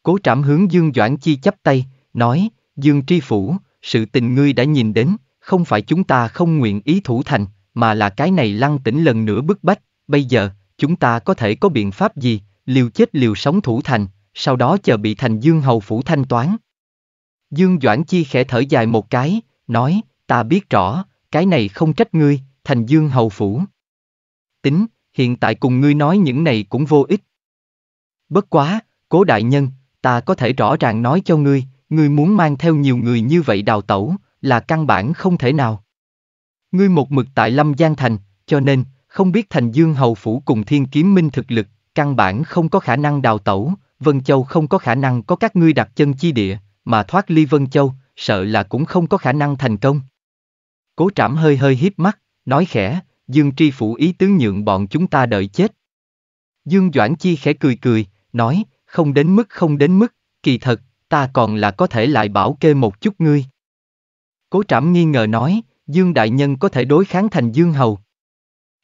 S1: Cố trảm hướng Dương Doãn Chi chấp tay, nói, Dương Tri Phủ, sự tình ngươi đã nhìn đến, không phải chúng ta không nguyện ý thủ thành, mà là cái này lăng tỉnh lần nữa bức bách, bây giờ, chúng ta có thể có biện pháp gì, liều chết liều sống thủ thành, sau đó chờ bị thành Dương Hầu Phủ thanh toán. Dương Doãn Chi khẽ thở dài một cái, nói, ta biết rõ, cái này không trách ngươi, thành Dương Hầu Phủ. Tính, hiện tại cùng ngươi nói những này cũng vô ích. Bất quá, cố đại nhân, ta có thể rõ ràng nói cho ngươi, Ngươi muốn mang theo nhiều người như vậy đào tẩu, là căn bản không thể nào. Ngươi một mực tại Lâm Giang Thành, cho nên, không biết Thành Dương Hầu Phủ cùng Thiên Kiếm Minh thực lực, căn bản không có khả năng đào tẩu, Vân Châu không có khả năng có các ngươi đặt chân chi địa, mà thoát ly Vân Châu, sợ là cũng không có khả năng thành công. Cố trảm hơi hơi hiếp mắt, nói khẽ, Dương Tri Phủ ý tứ nhượng bọn chúng ta đợi chết. Dương Doãn Chi khẽ cười cười, nói, không đến mức không đến mức, kỳ thật, ta còn là có thể lại bảo kê một chút ngươi. Cố trảm nghi ngờ nói, Dương Đại Nhân có thể đối kháng thành Dương Hầu.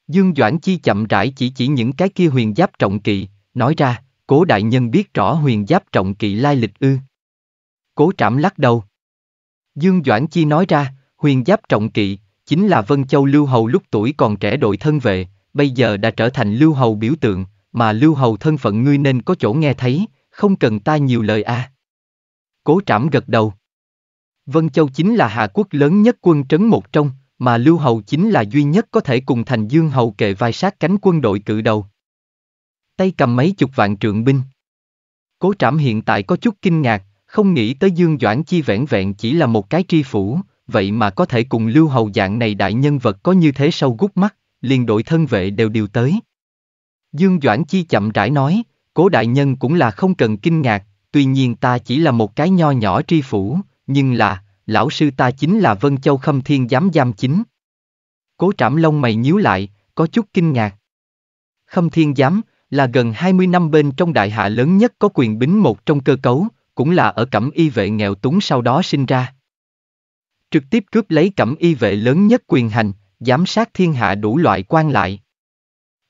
S1: Dương Doãn Chi chậm rãi chỉ chỉ những cái kia huyền giáp trọng kỵ, nói ra, cố đại nhân biết rõ huyền giáp trọng kỵ lai lịch ư. Cố trảm lắc đầu. Dương Doãn Chi nói ra, huyền giáp trọng kỵ, chính là Vân Châu Lưu Hầu lúc tuổi còn trẻ đội thân vệ, bây giờ đã trở thành Lưu Hầu biểu tượng, mà Lưu Hầu thân phận ngươi nên có chỗ nghe thấy, không cần ta nhiều lời a. À. Cố trảm gật đầu. Vân Châu chính là Hạ quốc lớn nhất quân trấn một trong, mà Lưu Hầu chính là duy nhất có thể cùng Thành Dương Hầu kệ vai sát cánh quân đội cự đầu. Tay cầm mấy chục vạn trượng binh. Cố trảm hiện tại có chút kinh ngạc, không nghĩ tới Dương Doãn Chi vẹn vẹn chỉ là một cái tri phủ, vậy mà có thể cùng Lưu Hầu dạng này đại nhân vật có như thế sâu gút mắt, liền đội thân vệ đều điều tới. Dương Doãn Chi chậm rãi nói, cố đại nhân cũng là không cần kinh ngạc, tuy nhiên ta chỉ là một cái nho nhỏ tri phủ, nhưng là, lão sư ta chính là Vân Châu Khâm Thiên Giám Giam Chính. Cố trảm lông mày nhíu lại, có chút kinh ngạc. Khâm Thiên Giám là gần 20 năm bên trong đại hạ lớn nhất có quyền bính một trong cơ cấu, cũng là ở cẩm y vệ nghèo túng sau đó sinh ra. Trực tiếp cướp lấy cẩm y vệ lớn nhất quyền hành, giám sát thiên hạ đủ loại quan lại.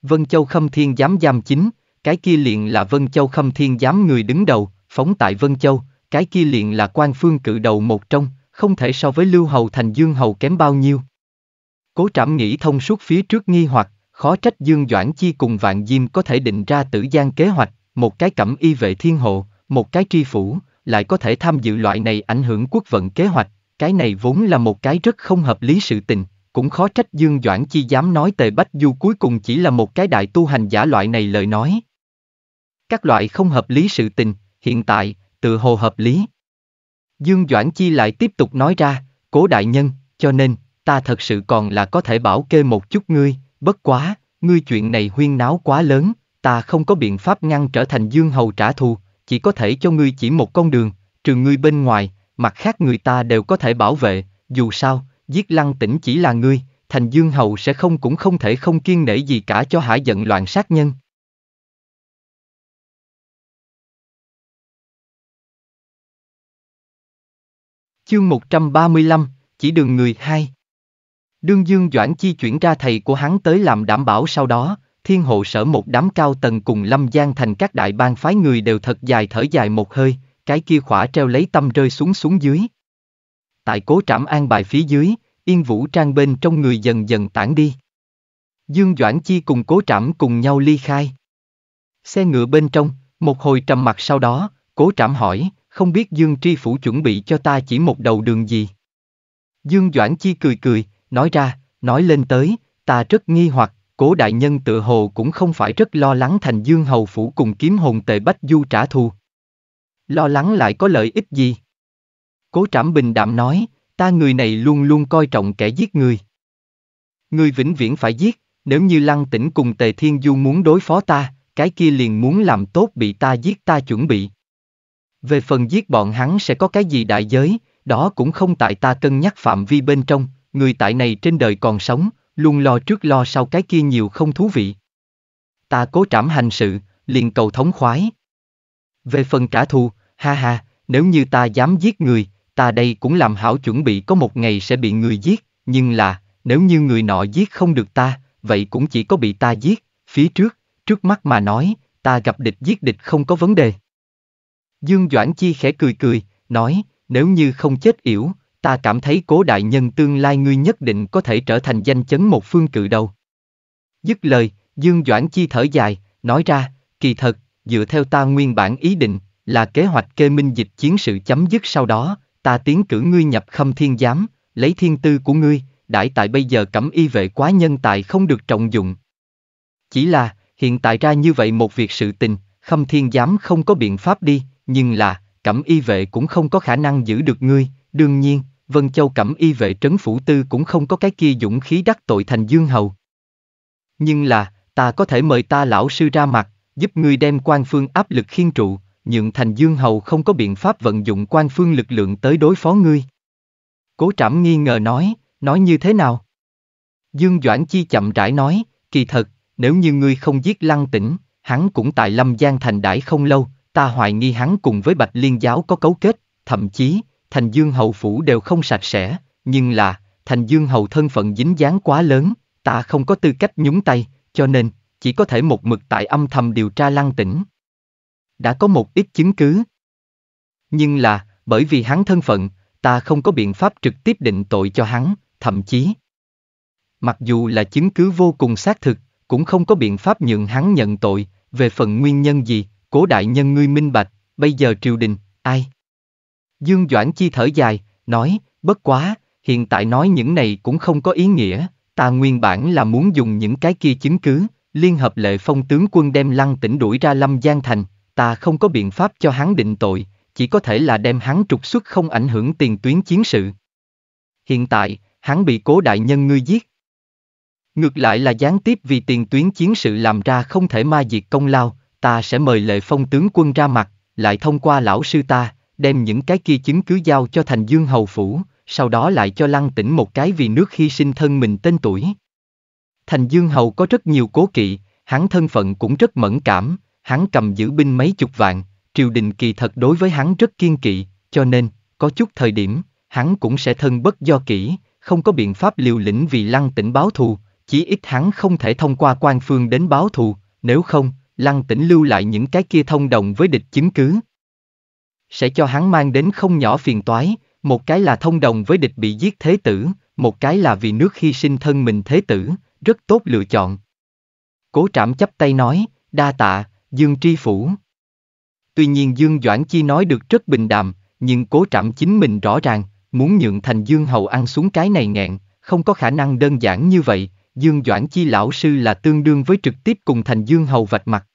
S1: Vân Châu Khâm Thiên Giám Giam Chính, cái kia liền là Vân Châu Khâm Thiên Giám người đứng đầu, phóng tại Vân Châu, cái kia liền là quan phương cự đầu một trong, không thể so với Lưu Hầu thành Dương Hầu kém bao nhiêu. Cố trảm nghĩ thông suốt phía trước nghi hoặc, khó trách Dương Doãn Chi cùng Vạn Diêm có thể định ra tử gian kế hoạch, một cái cẩm y vệ thiên hộ, một cái tri phủ, lại có thể tham dự loại này ảnh hưởng quốc vận kế hoạch, cái này vốn là một cái rất không hợp lý sự tình, cũng khó trách Dương Doãn Chi dám nói tề bách du cuối cùng chỉ là một cái đại tu hành giả loại này lời nói. Các loại không hợp lý sự tình, hiện tại, tự hồ hợp lý. Dương Doãn Chi lại tiếp tục nói ra, cố đại nhân, cho nên, ta thật sự còn là có thể bảo kê một chút ngươi, bất quá, ngươi chuyện này huyên náo quá lớn, ta không có biện pháp ngăn trở thành Dương Hầu trả thù, chỉ có thể cho ngươi chỉ một con đường, trừ ngươi bên ngoài, mặt khác người ta đều có thể bảo vệ, dù sao, giết lăng tỉnh chỉ là ngươi, thành Dương Hầu sẽ không cũng không thể không kiên nể gì cả cho hải giận loạn sát nhân. Chương 135, chỉ đường người hai. Đương Dương Doãn Chi chuyển ra thầy của hắn tới làm đảm bảo sau đó, thiên hộ sở một đám cao tầng cùng lâm giang thành các đại bang phái người đều thật dài thở dài một hơi, cái kia khỏa treo lấy tâm rơi xuống xuống dưới. Tại cố trảm an bài phía dưới, yên vũ trang bên trong người dần dần tản đi. Dương Doãn Chi cùng cố trảm cùng nhau ly khai. Xe ngựa bên trong, một hồi trầm mặt sau đó, cố trảm hỏi, không biết Dương Tri Phủ chuẩn bị cho ta chỉ một đầu đường gì. Dương Doãn Chi cười cười, nói ra, nói lên tới, ta rất nghi hoặc, cố đại nhân tự hồ cũng không phải rất lo lắng thành Dương Hầu Phủ cùng kiếm hồn tệ Bách Du trả thù. Lo lắng lại có lợi ích gì? Cố Trảm Bình đạm nói, ta người này luôn luôn coi trọng kẻ giết người. Người vĩnh viễn phải giết, nếu như Lăng Tĩnh cùng Tề Thiên Du muốn đối phó ta, cái kia liền muốn làm tốt bị ta giết ta chuẩn bị, về phần giết bọn hắn sẽ có cái gì đại giới, đó cũng không tại ta cân nhắc phạm vi bên trong, người tại này trên đời còn sống, luôn lo trước lo sau cái kia nhiều không thú vị. Ta cố trảm hành sự, liền cầu thống khoái. Về phần trả thù, ha ha, nếu như ta dám giết người, ta đây cũng làm hảo chuẩn bị có một ngày sẽ bị người giết, nhưng là, nếu như người nọ giết không được ta, vậy cũng chỉ có bị ta giết, phía trước, trước mắt mà nói, ta gặp địch giết địch không có vấn đề. Dương Doãn Chi khẽ cười cười, nói, nếu như không chết yểu, ta cảm thấy cố đại nhân tương lai ngươi nhất định có thể trở thành danh chấn một phương cự đầu. Dứt lời, Dương Doãn Chi thở dài, nói ra, kỳ thật, dựa theo ta nguyên bản ý định, là kế hoạch kê minh dịch chiến sự chấm dứt sau đó, ta tiến cử ngươi nhập khâm thiên giám, lấy thiên tư của ngươi, Đại tại bây giờ cẩm y vệ quá nhân tài không được trọng dụng. Chỉ là, hiện tại ra như vậy một việc sự tình, khâm thiên giám không có biện pháp đi, nhưng là, cẩm y vệ cũng không có khả năng giữ được ngươi, đương nhiên, Vân Châu cẩm y vệ trấn phủ tư cũng không có cái kia dũng khí đắc tội thành dương hầu. Nhưng là, ta có thể mời ta lão sư ra mặt, giúp ngươi đem quan phương áp lực khiên trụ, nhượng thành dương hầu không có biện pháp vận dụng quan phương lực lượng tới đối phó ngươi. Cố trảm nghi ngờ nói, nói như thế nào? Dương Doãn Chi chậm rãi nói, kỳ thật, nếu như ngươi không giết lăng tỉnh, hắn cũng tại Lâm Giang Thành đãi không lâu, Ta hoài nghi hắn cùng với Bạch Liên giáo có cấu kết, thậm chí, Thành Dương Hầu Phủ đều không sạch sẽ, nhưng là, Thành Dương Hầu thân phận dính dáng quá lớn, ta không có tư cách nhúng tay, cho nên, chỉ có thể một mực tại âm thầm điều tra lăng tỉnh. Đã có một ít chứng cứ. Nhưng là, bởi vì hắn thân phận, ta không có biện pháp trực tiếp định tội cho hắn, thậm chí. Mặc dù là chứng cứ vô cùng xác thực, cũng không có biện pháp nhượng hắn nhận tội, về phần nguyên nhân gì, Cố đại nhân ngươi minh bạch, bây giờ triều đình, ai? Dương Doãn Chi thở dài, nói, bất quá, hiện tại nói những này cũng không có ý nghĩa, ta nguyên bản là muốn dùng những cái kia chứng cứ, liên hợp lệ phong tướng quân đem lăng tỉnh đuổi ra lâm giang thành, ta không có biện pháp cho hắn định tội, chỉ có thể là đem hắn trục xuất không ảnh hưởng tiền tuyến chiến sự. Hiện tại, hắn bị cố đại nhân ngươi giết. Ngược lại là gián tiếp vì tiền tuyến chiến sự làm ra không thể ma diệt công lao, ta sẽ mời lệ phong tướng quân ra mặt, lại thông qua lão sư ta, đem những cái kia chứng cứ giao cho thành dương hầu phủ, sau đó lại cho lăng tỉnh một cái vì nước hy sinh thân mình tên tuổi. Thành dương hầu có rất nhiều cố kỵ, hắn thân phận cũng rất mẫn cảm, hắn cầm giữ binh mấy chục vạn, triều đình kỳ thật đối với hắn rất kiên kỵ, cho nên, có chút thời điểm, hắn cũng sẽ thân bất do kỹ, không có biện pháp liều lĩnh vì lăng tỉnh báo thù, chỉ ít hắn không thể thông qua quan phương đến báo thù, nếu không, Lăng Tĩnh lưu lại những cái kia thông đồng với địch chứng cứ. Sẽ cho hắn mang đến không nhỏ phiền toái, một cái là thông đồng với địch bị giết thế tử, một cái là vì nước hy sinh thân mình thế tử, rất tốt lựa chọn. Cố trảm chấp tay nói, đa tạ, Dương Tri Phủ. Tuy nhiên Dương Doãn Chi nói được rất bình đạm, nhưng cố trảm chính mình rõ ràng, muốn nhượng thành Dương Hậu ăn xuống cái này nghẹn, không có khả năng đơn giản như vậy, Dương Doãn Chi lão sư là tương đương với trực tiếp cùng thành Dương Hầu vạch mặt.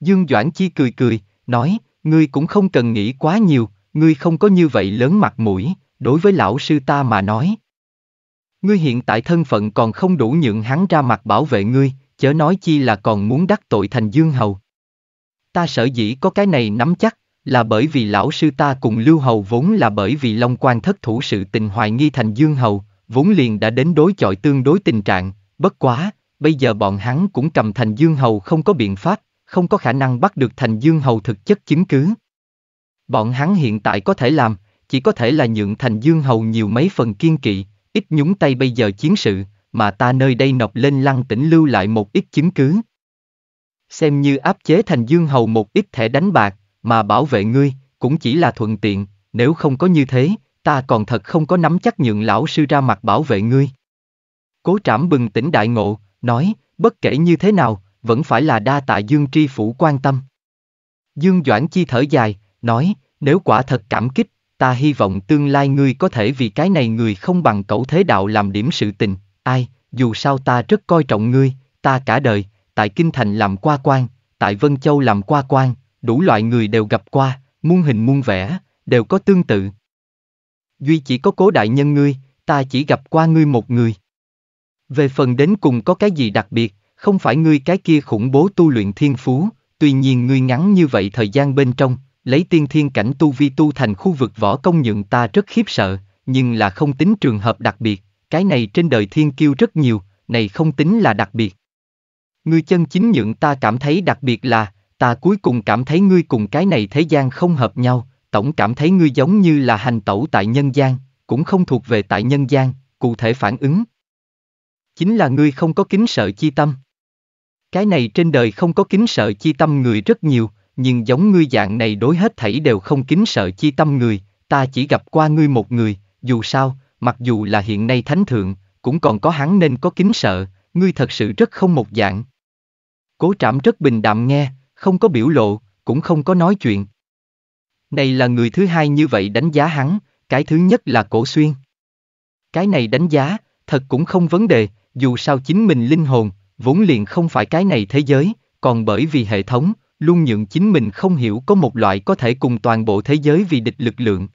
S1: Dương Doãn Chi cười cười, nói, ngươi cũng không cần nghĩ quá nhiều, ngươi không có như vậy lớn mặt mũi, đối với lão sư ta mà nói. Ngươi hiện tại thân phận còn không đủ nhượng hắn ra mặt bảo vệ ngươi, chớ nói chi là còn muốn đắc tội thành Dương Hầu. Ta sở dĩ có cái này nắm chắc, là bởi vì lão sư ta cùng Lưu Hầu vốn là bởi vì Long Quan thất thủ sự tình hoài nghi thành Dương Hầu, vốn liền đã đến đối chọi tương đối tình trạng, bất quá, bây giờ bọn hắn cũng cầm thành dương hầu không có biện pháp, không có khả năng bắt được thành dương hầu thực chất chứng cứ. Bọn hắn hiện tại có thể làm, chỉ có thể là nhượng thành dương hầu nhiều mấy phần kiên kỵ, ít nhúng tay bây giờ chiến sự, mà ta nơi đây nộp lên lăng tỉnh lưu lại một ít chứng cứ. Xem như áp chế thành dương hầu một ít thẻ đánh bạc, mà bảo vệ ngươi, cũng chỉ là thuận tiện, nếu không có như thế, ta còn thật không có nắm chắc nhượng lão sư ra mặt bảo vệ ngươi. Cố trảm bừng tỉnh đại ngộ, nói, bất kể như thế nào, vẫn phải là đa tạ Dương Tri Phủ quan tâm. Dương Doãn Chi thở dài, nói, nếu quả thật cảm kích, ta hy vọng tương lai ngươi có thể vì cái này người không bằng cậu thế đạo làm điểm sự tình, ai, dù sao ta rất coi trọng ngươi, ta cả đời, tại Kinh Thành làm qua quan, tại Vân Châu làm qua quan, đủ loại người đều gặp qua, muôn hình muôn vẻ, đều có tương tự, duy chỉ có cố đại nhân ngươi, ta chỉ gặp qua ngươi một người. Về phần đến cùng có cái gì đặc biệt, không phải ngươi cái kia khủng bố tu luyện thiên phú, tuy nhiên ngươi ngắn như vậy thời gian bên trong, lấy tiên thiên cảnh tu vi tu thành khu vực võ công nhượng ta rất khiếp sợ, nhưng là không tính trường hợp đặc biệt, cái này trên đời thiên kiêu rất nhiều, này không tính là đặc biệt. Ngươi chân chính nhượng ta cảm thấy đặc biệt là, ta cuối cùng cảm thấy ngươi cùng cái này thế gian không hợp nhau, tổng cảm thấy ngươi giống như là hành tẩu tại nhân gian, cũng không thuộc về tại nhân gian, cụ thể phản ứng. Chính là ngươi không có kính sợ chi tâm. Cái này trên đời không có kính sợ chi tâm người rất nhiều, nhưng giống ngươi dạng này đối hết thảy đều không kính sợ chi tâm người, ta chỉ gặp qua ngươi một người, dù sao, mặc dù là hiện nay thánh thượng, cũng còn có hắn nên có kính sợ, ngươi thật sự rất không một dạng. Cố trảm rất bình đạm nghe, không có biểu lộ, cũng không có nói chuyện. Này là người thứ hai như vậy đánh giá hắn, cái thứ nhất là cổ xuyên. Cái này đánh giá, thật cũng không vấn đề, dù sao chính mình linh hồn, vốn liền không phải cái này thế giới, còn bởi vì hệ thống, luôn nhượng chính mình không hiểu có một loại có thể cùng toàn bộ thế giới vì địch lực lượng.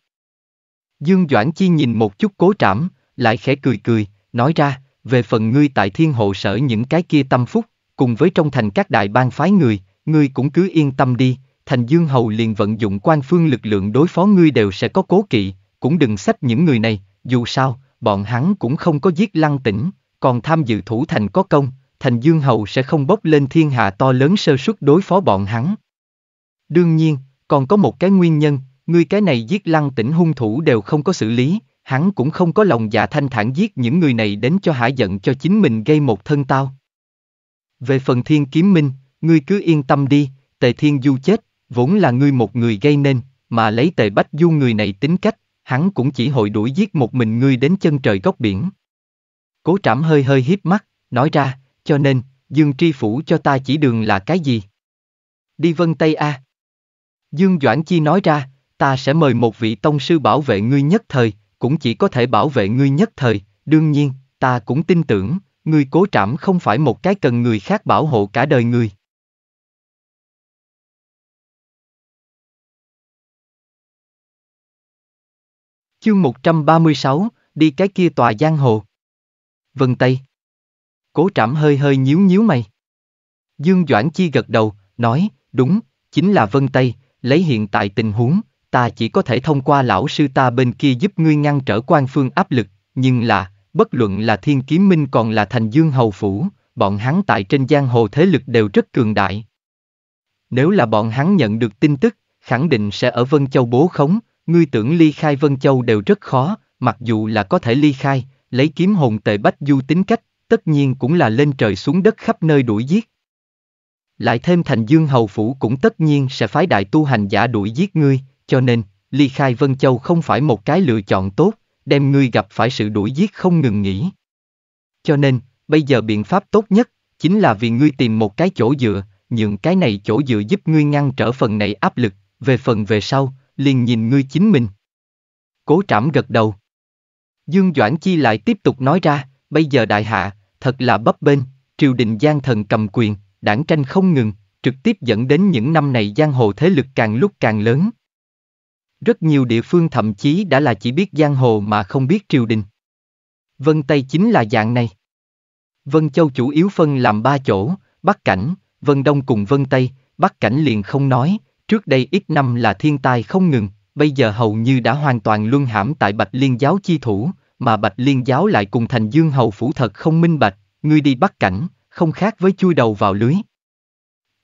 S1: Dương Doãn Chi nhìn một chút cố trảm, lại khẽ cười cười, nói ra, về phần ngươi tại thiên hộ sở những cái kia tâm phúc, cùng với trong thành các đại bang phái người, ngươi cũng cứ yên tâm đi, Thành Dương Hầu liền vận dụng quan phương lực lượng đối phó ngươi đều sẽ có cố kỵ, cũng đừng sách những người này, dù sao, bọn hắn cũng không có giết lăng tỉnh, còn tham dự thủ thành có công, Thành Dương Hầu sẽ không bốc lên thiên hạ to lớn sơ suất đối phó bọn hắn. Đương nhiên, còn có một cái nguyên nhân, ngươi cái này giết lăng tỉnh hung thủ đều không có xử lý, hắn cũng không có lòng dạ thanh thản giết những người này đến cho hả giận cho chính mình gây một thân tao. Về phần thiên kiếm minh, ngươi cứ yên tâm đi, tề thiên du chết, vốn là ngươi một người gây nên, mà lấy tề bách du người này tính cách, hắn cũng chỉ hội đuổi giết một mình ngươi đến chân trời góc biển. Cố trảm hơi hơi hiếp mắt, nói ra, cho nên, Dương Tri Phủ cho ta chỉ đường là cái gì? Đi vân Tây A. Dương Doãn Chi nói ra, ta sẽ mời một vị tông sư bảo vệ ngươi nhất thời, cũng chỉ có thể bảo vệ ngươi nhất thời, đương nhiên, ta cũng tin tưởng, ngươi cố trảm không phải một cái cần người khác bảo hộ cả đời ngươi. Chương 136, đi cái kia tòa giang hồ. Vân Tây. Cố trảm hơi hơi nhíu nhíu mày. Dương Doãn Chi gật đầu, nói, đúng, chính là Vân Tây, lấy hiện tại tình huống, ta chỉ có thể thông qua lão sư ta bên kia giúp ngươi ngăn trở quan phương áp lực, nhưng là, bất luận là Thiên Kiếm Minh còn là Thành Dương Hầu Phủ, bọn hắn tại trên giang hồ thế lực đều rất cường đại. Nếu là bọn hắn nhận được tin tức, khẳng định sẽ ở Vân Châu bố khống, Ngươi tưởng ly khai Vân Châu đều rất khó, mặc dù là có thể ly khai, lấy kiếm hồn tệ bách du tính cách, tất nhiên cũng là lên trời xuống đất khắp nơi đuổi giết. Lại thêm thành dương hầu phủ cũng tất nhiên sẽ phái đại tu hành giả đuổi giết ngươi, cho nên, ly khai Vân Châu không phải một cái lựa chọn tốt, đem ngươi gặp phải sự đuổi giết không ngừng nghỉ. Cho nên, bây giờ biện pháp tốt nhất, chính là vì ngươi tìm một cái chỗ dựa, những cái này chỗ dựa giúp ngươi ngăn trở phần này áp lực, về phần về sau, liền nhìn ngươi chính mình. Cố trảm gật đầu. Dương Doãn Chi lại tiếp tục nói ra, bây giờ đại hạ, thật là bấp bênh, triều đình gian thần cầm quyền, đảng tranh không ngừng, trực tiếp dẫn đến những năm này giang hồ thế lực càng lúc càng lớn. Rất nhiều địa phương thậm chí đã là chỉ biết giang hồ mà không biết triều đình. Vân Tây chính là dạng này. Vân Châu chủ yếu phân làm ba chỗ, Bắc Cảnh, Vân Đông cùng Vân Tây, Bắc Cảnh liền không nói, Trước đây ít năm là thiên tai không ngừng, bây giờ hầu như đã hoàn toàn luân hãm tại Bạch Liên giáo chi thủ, mà Bạch Liên giáo lại cùng thành Dương hầu phủ thật không minh bạch, ngươi đi bắt cảnh, không khác với chui đầu vào lưới.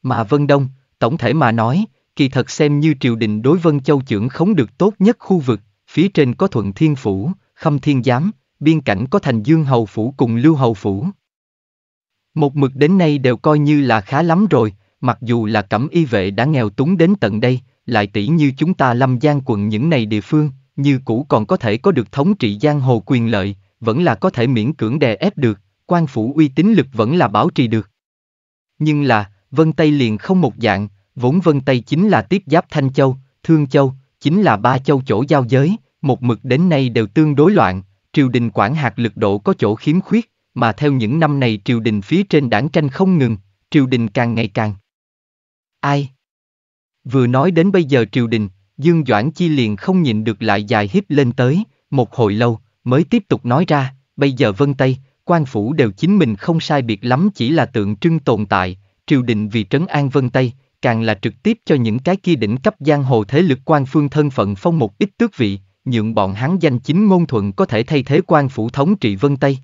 S1: Mà Vân Đông, tổng thể mà nói, kỳ thật xem như triều đình đối Vân Châu trưởng không được tốt nhất khu vực, phía trên có Thuận Thiên Phủ, Khâm Thiên Giám, biên cảnh có thành Dương Hầu Phủ cùng Lưu Hầu Phủ. Một mực đến nay đều coi như là khá lắm rồi, Mặc dù là cẩm y vệ đã nghèo túng đến tận đây, lại tỷ như chúng ta lâm giang quận những này địa phương, như cũ còn có thể có được thống trị giang hồ quyền lợi, vẫn là có thể miễn cưỡng đè ép được, quan phủ uy tín lực vẫn là bảo trì được. Nhưng là, Vân Tây liền không một dạng, vốn Vân Tây chính là tiếp giáp Thanh Châu, Thương Châu, chính là ba châu chỗ giao giới, một mực đến nay đều tương đối loạn, triều đình quản hạt lực độ có chỗ khiếm khuyết, mà theo những năm này triều đình phía trên đảng tranh không ngừng, triều đình càng ngày càng Ai? Vừa nói đến bây giờ triều đình, Dương Doãn Chi liền không nhìn được lại dài hiếp lên tới, một hồi lâu, mới tiếp tục nói ra, bây giờ Vân Tây, quan phủ đều chính mình không sai biệt lắm chỉ là tượng trưng tồn tại, triều đình vì trấn an Vân Tây, càng là trực tiếp cho những cái kia đỉnh cấp giang hồ thế lực quan phương thân phận phong một ít tước vị, nhượng bọn hắn danh chính ngôn thuận có thể thay thế quan phủ thống trị Vân Tây.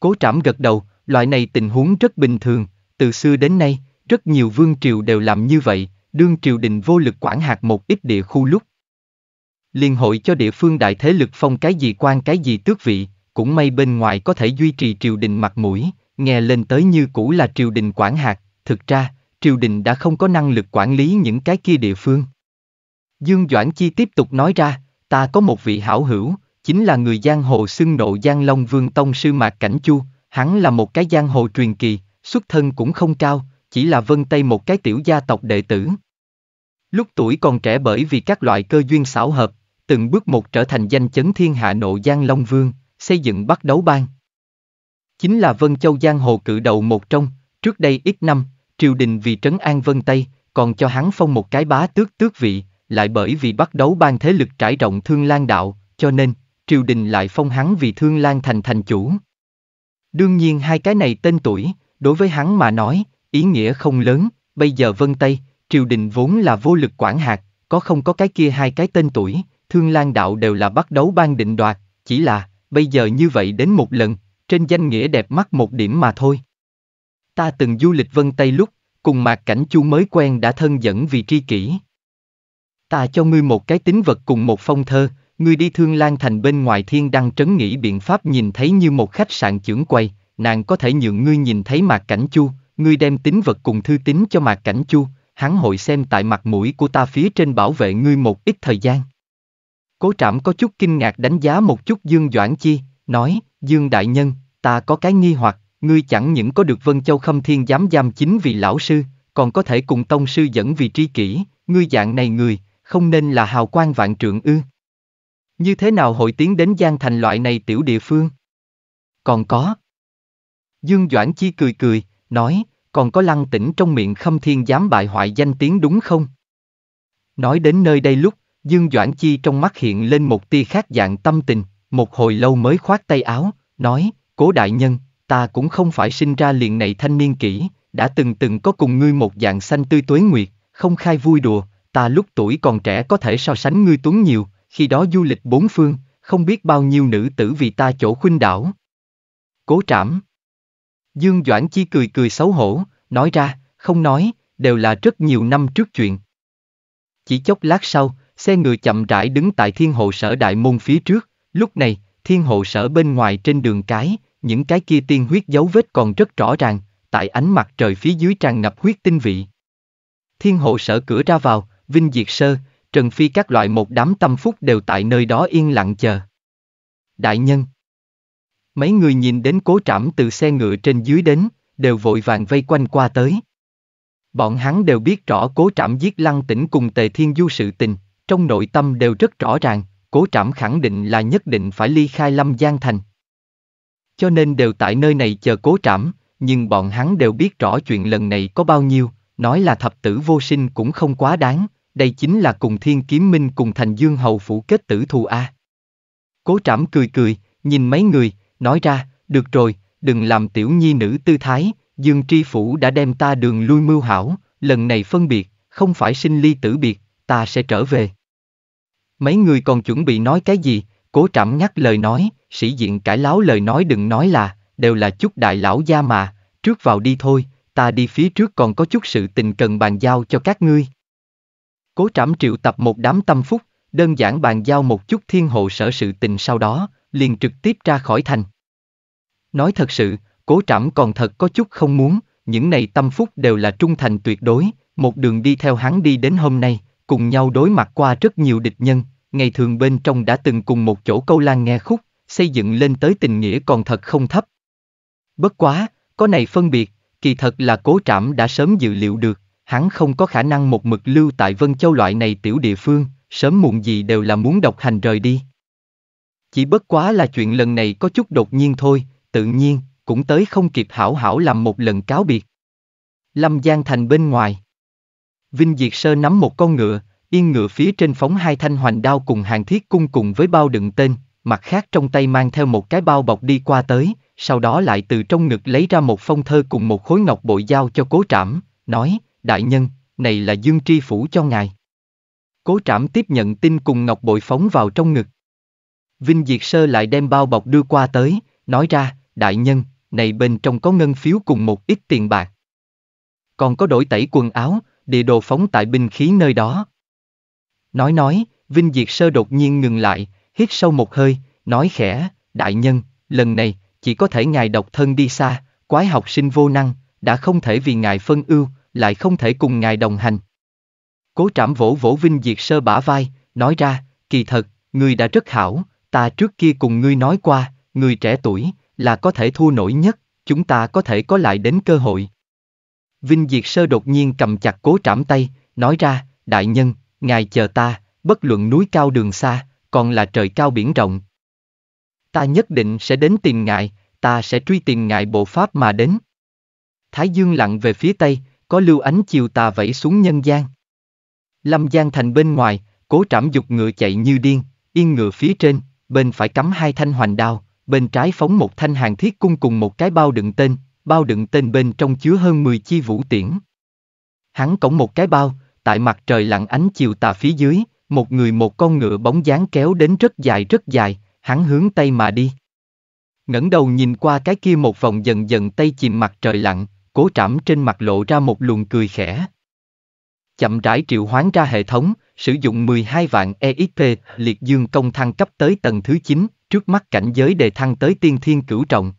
S1: Cố trảm gật đầu, loại này tình huống rất bình thường, từ xưa đến nay, rất nhiều vương triều đều làm như vậy, đương triều đình vô lực quản hạt một ít địa khu lúc. Liên hội cho địa phương đại thế lực phong cái gì quan cái gì tước vị, cũng may bên ngoài có thể duy trì triều đình mặt mũi, nghe lên tới như cũ là triều đình quản hạt, thực ra, triều đình đã không có năng lực quản lý những cái kia địa phương. Dương Doãn Chi tiếp tục nói ra, ta có một vị hảo hữu, chính là người giang hồ xưng nộ giang long vương tông sư mạc cảnh chu, hắn là một cái giang hồ truyền kỳ, xuất thân cũng không cao, chỉ là Vân Tây một cái tiểu gia tộc đệ tử. Lúc tuổi còn trẻ bởi vì các loại cơ duyên xảo hợp, từng bước một trở thành danh chấn thiên hạ nộ Giang Long Vương, xây dựng bắt đấu bang. Chính là Vân Châu Giang Hồ cự đầu một trong, trước đây ít năm, triều đình vì trấn an Vân Tây, còn cho hắn phong một cái bá tước tước vị, lại bởi vì bắt đấu bang thế lực trải rộng thương lan đạo, cho nên, triều đình lại phong hắn vì thương lan thành thành chủ. Đương nhiên hai cái này tên tuổi, đối với hắn mà nói, ý nghĩa không lớn, bây giờ Vân Tây, triều đình vốn là vô lực quản hạt, có không có cái kia hai cái tên tuổi, thương lan đạo đều là bắt đấu ban định đoạt, chỉ là, bây giờ như vậy đến một lần, trên danh nghĩa đẹp mắt một điểm mà thôi. Ta từng du lịch Vân Tây lúc, cùng Mạc Cảnh Chu mới quen đã thân dẫn vì tri kỷ. Ta cho ngươi một cái tín vật cùng một phong thơ, ngươi đi thương lan thành bên ngoài thiên đăng trấn nghĩ biện pháp nhìn thấy như một khách sạn trưởng quay, nàng có thể nhượng ngươi nhìn thấy Mạc Cảnh Chu, Ngươi đem tín vật cùng thư tín cho Mạc Cảnh Chu, hắn hội xem tại mặt mũi của ta phía trên bảo vệ ngươi một ít thời gian. Cố trảm có chút kinh ngạc đánh giá một chút Dương Doãn Chi, nói, Dương Đại Nhân, ta có cái nghi hoặc, ngươi chẳng những có được Vân Châu Khâm Thiên giám giam chính vì lão sư, còn có thể cùng tông sư dẫn vì tri kỷ, ngươi dạng này người, không nên là hào quang vạn trượng ư. Như thế nào hội tiến đến Giang Thành loại này tiểu địa phương? Còn có. Dương Doãn Chi cười cười, nói, còn có lăng tỉnh trong miệng khâm thiên dám bại hoại danh tiếng đúng không? Nói đến nơi đây lúc, Dương Doãn Chi trong mắt hiện lên một tia khác dạng tâm tình, một hồi lâu mới khoát tay áo, nói, cố đại nhân, ta cũng không phải sinh ra liền này thanh niên kỹ, đã từng từng có cùng ngươi một dạng xanh tươi tuế nguyệt, không khai vui đùa, ta lúc tuổi còn trẻ có thể so sánh ngươi tuấn nhiều, khi đó du lịch bốn phương, không biết bao nhiêu nữ tử vì ta chỗ khuynh đảo. Cố trảm Dương Doãn Chi cười cười xấu hổ, nói ra, không nói, đều là rất nhiều năm trước chuyện. Chỉ chốc lát sau, xe ngựa chậm rãi đứng tại thiên hộ sở đại môn phía trước, lúc này, thiên hộ sở bên ngoài trên đường cái, những cái kia tiên huyết dấu vết còn rất rõ ràng, tại ánh mặt trời phía dưới tràn ngập huyết tinh vị. Thiên hộ sở cửa ra vào, Vinh Diệt Sơ, Trần Phi các loại một đám tâm phúc đều tại nơi đó yên lặng chờ. Đại nhân Mấy người nhìn đến cố trảm từ xe ngựa trên dưới đến, đều vội vàng vây quanh qua tới. Bọn hắn đều biết rõ cố trảm giết lăng tỉnh cùng tề thiên du sự tình, trong nội tâm đều rất rõ ràng, cố trảm khẳng định là nhất định phải ly khai lâm giang thành. Cho nên đều tại nơi này chờ cố trảm, nhưng bọn hắn đều biết rõ chuyện lần này có bao nhiêu, nói là thập tử vô sinh cũng không quá đáng, đây chính là cùng thiên kiếm minh cùng thành dương hầu phủ kết tử thù A. Cố trảm cười cười, nhìn mấy người, nói ra, được rồi, đừng làm tiểu nhi nữ tư thái, Dương Tri Phủ đã đem ta đường lui mưu hảo, lần này phân biệt, không phải sinh ly tử biệt, ta sẽ trở về. Mấy người còn chuẩn bị nói cái gì, cố trảm nhắc lời nói, sĩ diện cải láo lời nói đừng nói là, đều là chút đại lão gia mà, trước vào đi thôi, ta đi phía trước còn có chút sự tình cần bàn giao cho các ngươi. Cố trảm triệu tập một đám tâm phúc, đơn giản bàn giao một chút thiên hộ sở sự tình sau đó, liền trực tiếp ra khỏi thành. Nói thật sự, cố trảm còn thật có chút không muốn, những này tâm phúc đều là trung thành tuyệt đối, một đường đi theo hắn đi đến hôm nay, cùng nhau đối mặt qua rất nhiều địch nhân, ngày thường bên trong đã từng cùng một chỗ câu lan nghe khúc, xây dựng lên tới tình nghĩa còn thật không thấp. Bất quá, có này phân biệt, kỳ thật là cố trảm đã sớm dự liệu được, hắn không có khả năng một mực lưu tại Vân Châu loại này tiểu địa phương, sớm muộn gì đều là muốn độc hành rời đi. Chỉ bất quá là chuyện lần này có chút đột nhiên thôi, tự nhiên, cũng tới không kịp hảo hảo làm một lần cáo biệt. Lâm Giang Thành bên ngoài. Vinh Diệt Sơ nắm một con ngựa, yên ngựa phía trên phóng hai thanh hoành đao cùng hàng thiết cung cùng với bao đựng tên, mặt khác trong tay mang theo một cái bao bọc đi qua tới, sau đó lại từ trong ngực lấy ra một phong thơ cùng một khối ngọc bội giao cho cố trảm, nói, đại nhân, này là dương tri phủ cho ngài. Cố trảm tiếp nhận tin cùng ngọc bội phóng vào trong ngực. Vinh Diệt Sơ lại đem bao bọc đưa qua tới, nói ra, đại nhân, này bên trong có ngân phiếu cùng một ít tiền bạc. Còn có đổi tẩy quần áo, địa đồ phóng tại binh khí nơi đó. Nói nói, Vinh Diệt Sơ đột nhiên ngừng lại, hít sâu một hơi, nói khẽ, đại nhân, lần này, chỉ có thể ngài độc thân đi xa, quái học sinh vô năng, đã không thể vì ngài phân ưu, lại không thể cùng ngài đồng hành. Cố trảm vỗ vỗ Vinh Diệt Sơ bả vai, nói ra, kỳ thật, người đã rất hảo, Ta trước kia cùng ngươi nói qua, người trẻ tuổi là có thể thua nổi nhất, chúng ta có thể có lại đến cơ hội. Vinh Diệt Sơ đột nhiên cầm chặt cố trảm tay, nói ra, đại nhân, ngài chờ ta, bất luận núi cao đường xa, còn là trời cao biển rộng. Ta nhất định sẽ đến tìm ngài, ta sẽ truy tìm ngài bộ pháp mà đến. Thái Dương lặng về phía tây, có lưu ánh chiều tà vẫy xuống nhân gian. Lâm Giang thành bên ngoài, cố trảm dục ngựa chạy như điên, yên ngựa phía trên, bên phải cắm hai thanh hoành đao, bên trái phóng một thanh hàng thiết cung cùng một cái bao đựng tên, bao đựng tên bên trong chứa hơn 10 chi vũ tiễn. Hắn cổng một cái bao, tại mặt trời lặng ánh chiều tà phía dưới, một người một con ngựa bóng dáng kéo đến rất dài rất dài, hắn hướng tây mà đi. ngẩng đầu nhìn qua cái kia một vòng dần dần tây chìm mặt trời lặng, cố trảm trên mặt lộ ra một luồng cười khẽ chậm rãi triệu hoán ra hệ thống, sử dụng 12 vạn EXP, liệt dương công thăng cấp tới tầng thứ 9, trước mắt cảnh giới đề thăng tới tiên thiên cửu trọng.